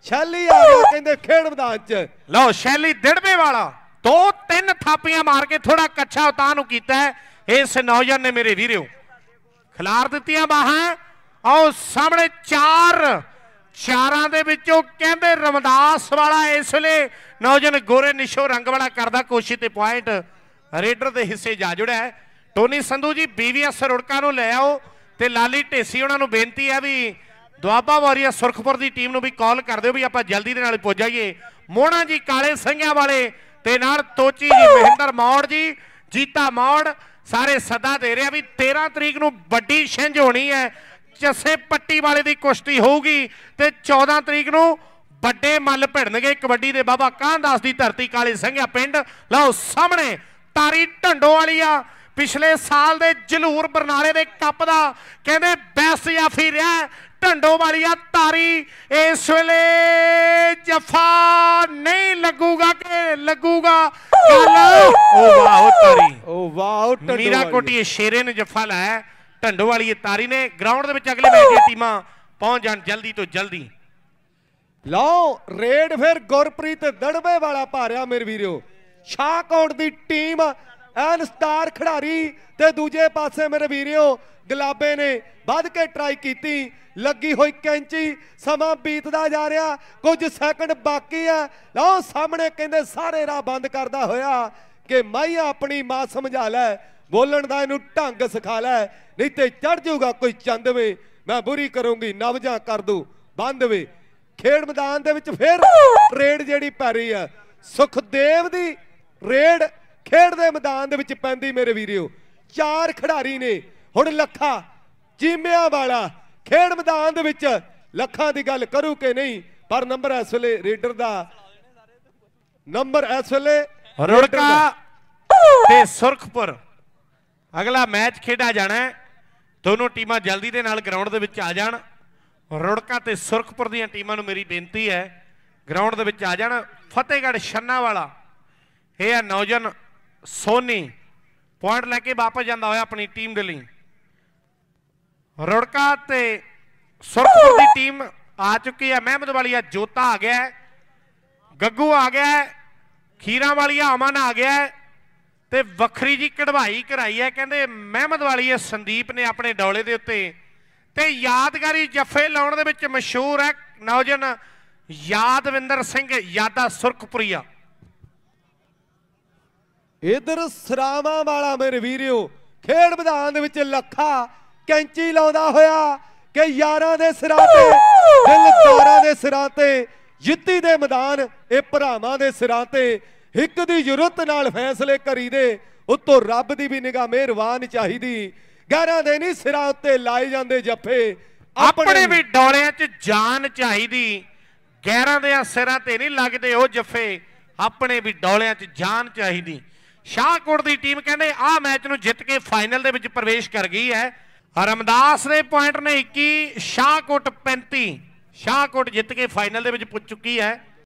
ਸ਼ੈਲੀ ਆ ਗਿਆ ਕਹਿੰਦੇ ਖੇਡ ਮੈਦਾਨ 'ਚ ਲਓ ਸ਼ੈਲੀ ਦਿੜਵੇ ਵਾਲਾ ਦੋ ਤਿੰਨ ਥਾਪੀਆਂ ਮਾਰ ਕੇ ਥੋੜਾ ਕੱਛਾ ਉਤਾਂ ਨੂੰ ਕੀਤਾ ਇਸ ਨੌਜਵਾਨ ਨੇ ਮੇਰੇ ਵੀਰਿਓ ਖਿਲਾਰ ਦਿੱਤੀਆਂ ਬਾਹਾਂ ਆਓ ਸਾਹਮਣੇ ਚਾਰ ਚਾਰਾਂ ਦੇ ਵਿੱਚੋਂ ਕਹਿੰਦੇ ਰਮਦਾਸ ਵਾਲਾ ਇਸ ਵੇਲੇ ਨੌਜਵਾਨ ਗੋਰੇ ਨਿਸ਼ੋ ਰੰਗ ਵਾਲਾ ਕਰਦਾ ਕੋਸ਼ਿਸ਼ ਤੇ ਪੁਆਇੰਟ ਰੇਡਰ ਦੇ ਹਿੱਸੇ ਜਾ ਜੁੜਿਆ ਟੋਨੀ ਸੰਧੂ ਜੀ ਬੀਵੀਐਸ ਰੁੜਕਾ ਨੂੰ ਲੈ ਆਓ ਤੇ ਲਾਲੀ ਢੇਸੀ ਉਹਨਾਂ ਨੂੰ ਬੇਨਤੀ ਹੈ ਵੀ ਦੁਆਬਾ ਵਾਰੀਆ ਸੁਰਖਪੁਰ ਦੀ ਟੀਮ ਨੂੰ ਵੀ ਕਾਲ ਕਰ ਦਿਓ ਵੀ ਆਪਾਂ ਜਲਦੀ ਦੇ ਨਾਲ ਪੁੱਜ ਜਾਈਏ ਮੋਹਣਾ ਜੀ ਕਾਲੇ ਸੰਘਿਆ ਵਾਲੇ ਤੇ ਨਾਲ ਤੋਚੀ ਜੀ ਮਹਿੰਦਰ ਮੌੜ ਜੀ ਜੀਤਾ ਮੌੜ ਸਾਰੇ ਸੱਦਾ ਦੇ ਰਿਹਾ ਵੀ 13 ਤਰੀਕ ਨੂੰ ਵੱਡੀ ਛਿੰਝ ਹੋਣੀ ਹੈ ਚਸੇ ਪੱਟੀ ਵਾਲੇ ਦੀ ਕੁਸ਼ਤੀ ਹੋਊਗੀ ਤੇ 14 ਤਰੀਕ ਨੂੰ ਵੱਡੇ ਮੱਲ ਭਿੜਨਗੇ ਕਬੱਡੀ ਦੇ ਬਾਬਾ ਕਾਂਦਾਸ ਦੀ ਧਰਤੀ ਕਾਲੇ ਸਿੰਘਾ ਪਿੰਡ ਲਓ ਸਾਹਮਣੇ ਤਾਰੀ ਢੰਡੋ ਵਾਲੀ ਆ ਪਿਛਲੇ ਸਾਲ ਦੇ ਜਲੂਰ ਬਰਨਾਲੇ ਦੇ ਕੱਪ ਦਾ ਕਹਿੰਦੇ ਬੈਸ ਜਾਫੀ ਰਿਹਾ ਢੰਡੋ ਵਾਲੀਆ ਤਾਰੀ ਇਸ ਵੇਲੇ ਜਫਾ ਨਹੀਂ ਲੱਗੂਗਾ ਕਿ ਲੱਗੂਗਾ ਗੱਲ ਓ ਵਾਹ ਤਾਰੀ ਓ ਵਾਹ ਢੰਡੋ ਮੀਰਾ ਕੋਟੀ ਸ਼ੇਰੇ ਨੇ ਜਫਾ ਲਾਇਆ ਢੰਡੋ ਵਾਲੀ ਤਾਰੀ ਨੇ ਗਰਾਊਂਡ ਦੇ ਵਿੱਚ ਅਗਲੇ ਮੈਚ ਦੀਆਂ ਟੀਮਾਂ ਪਹੁੰਚ ਜਾਣ ਜਲਦੀ ਤੋਂ ਜਲਦੀ ਲਓ ਰੇਡ ਫਿਰ ਗੁਰਪ੍ਰੀਤ ਦੜਵੇ ਵਾਲਾ ਭਾਰਿਆ ਮੇਰੇ ਵੀਰੋ ਸ਼ਾਹਕੋਟ ਦੀ ਟੀਮ ਐਨ ਸਟਾਰ ਖਿਡਾਰੀ ਤੇ ਦੂਜੇ ਪਾਸੇ ਮੇਰੇ ਵੀਰਿਓ ਗਲਾਬੇ ਨੇ ਵੱਧ ਕੇ ਟਰਾਈ ਕੀਤੀ ਲੱਗੀ ਹੋਈ ਕੈਂਚੀ ਸਮਾਂ ਬੀਤਦਾ ਜਾ ਰਿਹਾ ਕੁਝ ਸੈਕਿੰਡ ਬਾਕੀ ਆ ਲਓ ਸਾਹਮਣੇ ਕਹਿੰਦੇ ਸਾਰੇ ਰਾਹ ਬੰਦ ਕਰਦਾ ਹੋਇਆ ਕਿ ਮਾਈਆ ਆਪਣੀ ਮਾਂ ਸਮਝਾ ਲੈ ਬੋਲਣ ਦਾ ਇਹਨੂੰ ਢੰਗ ਸਿਖਾ ਲੈ ਨਹੀਂ ਤੇ ਚੜ ਜਾਊਗਾ ਕੋਈ ਚੰਦਵੇਂ ਮੈਂ ਬੁਰੀ ਕਰੂੰਗੀ ਨਵਜਾਂ ਕਰ ਦੂ ਬੰਦਵੇ ਖੇਡ ਮੈਦਾਨ ਦੇ ਵਿੱਚ ਫੇਰ ਰੇਡ ਜਿਹੜੀ ਪੈ ਰਹੀ ਆ ਸੁਖਦੇਵ ਦੀ ਰੇਡ ਖੇਡ ਦੇ ਮੈਦਾਨ ਦੇ ਵਿੱਚ ਪੈਂਦੀ ਮੇਰੇ ਵੀਰਿਓ ਚਾਰ ਖਿਡਾਰੀ ਨੇ ਹੁਣ ਲੱਖਾ ਜੀਮਿਆਂ ਵਾਲਾ ਖੇਡ ਮੈਦਾਨ ਦੇ ਵਿੱਚ ਲੱਖਾਂ ਦੀ ਗੱਲ ਕਰੂ ਕਿ ਨਹੀਂ ਪਰ ਨੰਬਰ ਇਸ ਵੇਲੇ ਰੇਡਰ ਦਾ ਨੰਬਰ ਇਸ ਵੇਲੇ ਰੁੜਕਾ ਤੇ ਸੁਰਖਪੁਰ ਅਗਲਾ ਮੈਚ ਖੇਡਿਆ ਜਾਣਾ ਦੋਨੋਂ ਟੀਮਾਂ ਜਲਦੀ ਦੇ ਨਾਲ ਗਰਾਊਂਡ ਦੇ ਵਿੱਚ ਆ ਜਾਣ ਰੁੜਕਾ ਤੇ ਸੁਰਖਪੁਰ ਦੀਆਂ ਟੀਮਾਂ ਨੂੰ ਮੇਰੀ ਬੇਨਤੀ ਹੈ ਗਰਾਊਂਡ ਦੇ ਵਿੱਚ ਆ ਜਾਣ ਫਤਿਹਗੜ੍ਹ ਛੰਨਾ ਵਾਲਾ ਇਹ ਆ ਨੌਜਨ ਸੋਨੀ ਪੁਆਇੰਟ ਲੈ ਕੇ ਵਾਪਸ ਜਾਂਦਾ ਹੋਇਆ ਆਪਣੀ ਟੀਮ ਦੇ ਲਈ ਰੁੜਕਾ ਤੇ ਸੁਰਖਪੁਰ ਦੀ ਟੀਮ ਆ ਚੁੱਕੀ ਹੈ ਮਹਿਮਦ ਵਾਲੀਆ ਜੋਤਾ ਆ ਗਿਆ ਹੈ ਗੱਗੂ ਆ ਗਿਆ ਹੈ ਖੀਰਾਂ ਵਾਲੀਆ ਅਮਨ ਆ ਗਿਆ ਹੈ ਤੇ ਵੱਖਰੀ ਜੀ ਕਢਵਾਈ ਕਰਾਈ ਹੈ ਕਹਿੰਦੇ ਮਹਿਮਦ ਵਾਲੀਆ ਸੰਦੀਪ ਨੇ ਆਪਣੇ ਡੌਲੇ ਦੇ ਉੱਤੇ ਤੇ ਯਾਦਗਾਰੀ ਜੱਫੇ ਲਾਉਣ ਦੇ ਵਿੱਚ ਮਸ਼ਹੂਰ ਹੈ ਨੌਜਨ ਯਾਦਵਿੰਦਰ ਸਿੰਘ ਯਾਦਾ ਸੁਰਖਪੁਰੀਆ ਇਧਰ ਸਰਾਵਾਂ ਵਾਲਾ ਮੇਰੇ ਵੀਰਿਓ ਖੇਡ ਮੈਦਾਨ ਦੇ ਵਿੱਚ ਲੱਖਾ ਕੈਂਚੀ ਲਾਉਂਦਾ ਹੋਇਆ ਕਿ ਯਾਰਾਂ ਦੇ ਸਿਰਾਂ ਤੇ ਤਾਰਾਂ ਦੇ ਸਿਰਾਂ ਤੇ ਜਿੱਤੀ ਦੇ ਮੈਦਾਨ ਇਹ ਭਰਾਵਾਂ ਦੇ ਸਿਰਾਂ ਤੇ ਇੱਕ ਦੀ ਜ਼ਰੂਰਤ ਨਾਲ ਫੈਸਲੇ ਕਰੀ ਦੇ ਉੱਤੋਂ ਰੱਬ ਦੀ ਵੀ ਨਿਗਾਹ ਮਿਹਰਬਾਨ ਚਾਹੀਦੀ ਗਹਿਰਾਂ ਦੇ ਨਹੀਂ ਸਿਰਾਂ ਉੱਤੇ ਲਾਏ ਜਾਂਦੇ ਜੱਫੇ ਆਪਣੇ ਵੀ ਡੋਲਿਆਂ 'ਚ ਜਾਨ ਚਾਹੀਦੀ ਗਹਿਰਾਂ ਦੇ ਸਿਰਾਂ ਤੇ ਨਹੀਂ ਲੱਗਦੇ ਉਹ ਜੱਫੇ ਆਪਣੇ ਵੀ ਡੋਲਿਆਂ 'ਚ ਜਾਨ ਚਾਹੀਦੀ ਸ਼ਾਹਕੋਟ ਦੀ ਟੀਮ ਕਹਿੰਦੇ ਆਹ ਮੈਚ ਨੂੰ ਜਿੱਤ ਕੇ ਫਾਈਨਲ ਦੇ ਵਿੱਚ ਪ੍ਰਵੇਸ਼ ਕਰ ਗਈ ਹੈ ਰਮਦਾਸ ਦੇ ਪੁਆਇੰਟ ਨੇ 21 ਸ਼ਾਹਕੋਟ 35 ਸ਼ਾਹਕੋਟ ਜਿੱਤ ਕੇ ਫਾਈਨਲ ਦੇ ਵਿੱਚ ਪੁੱਜ ਚੁੱਕੀ ਹੈ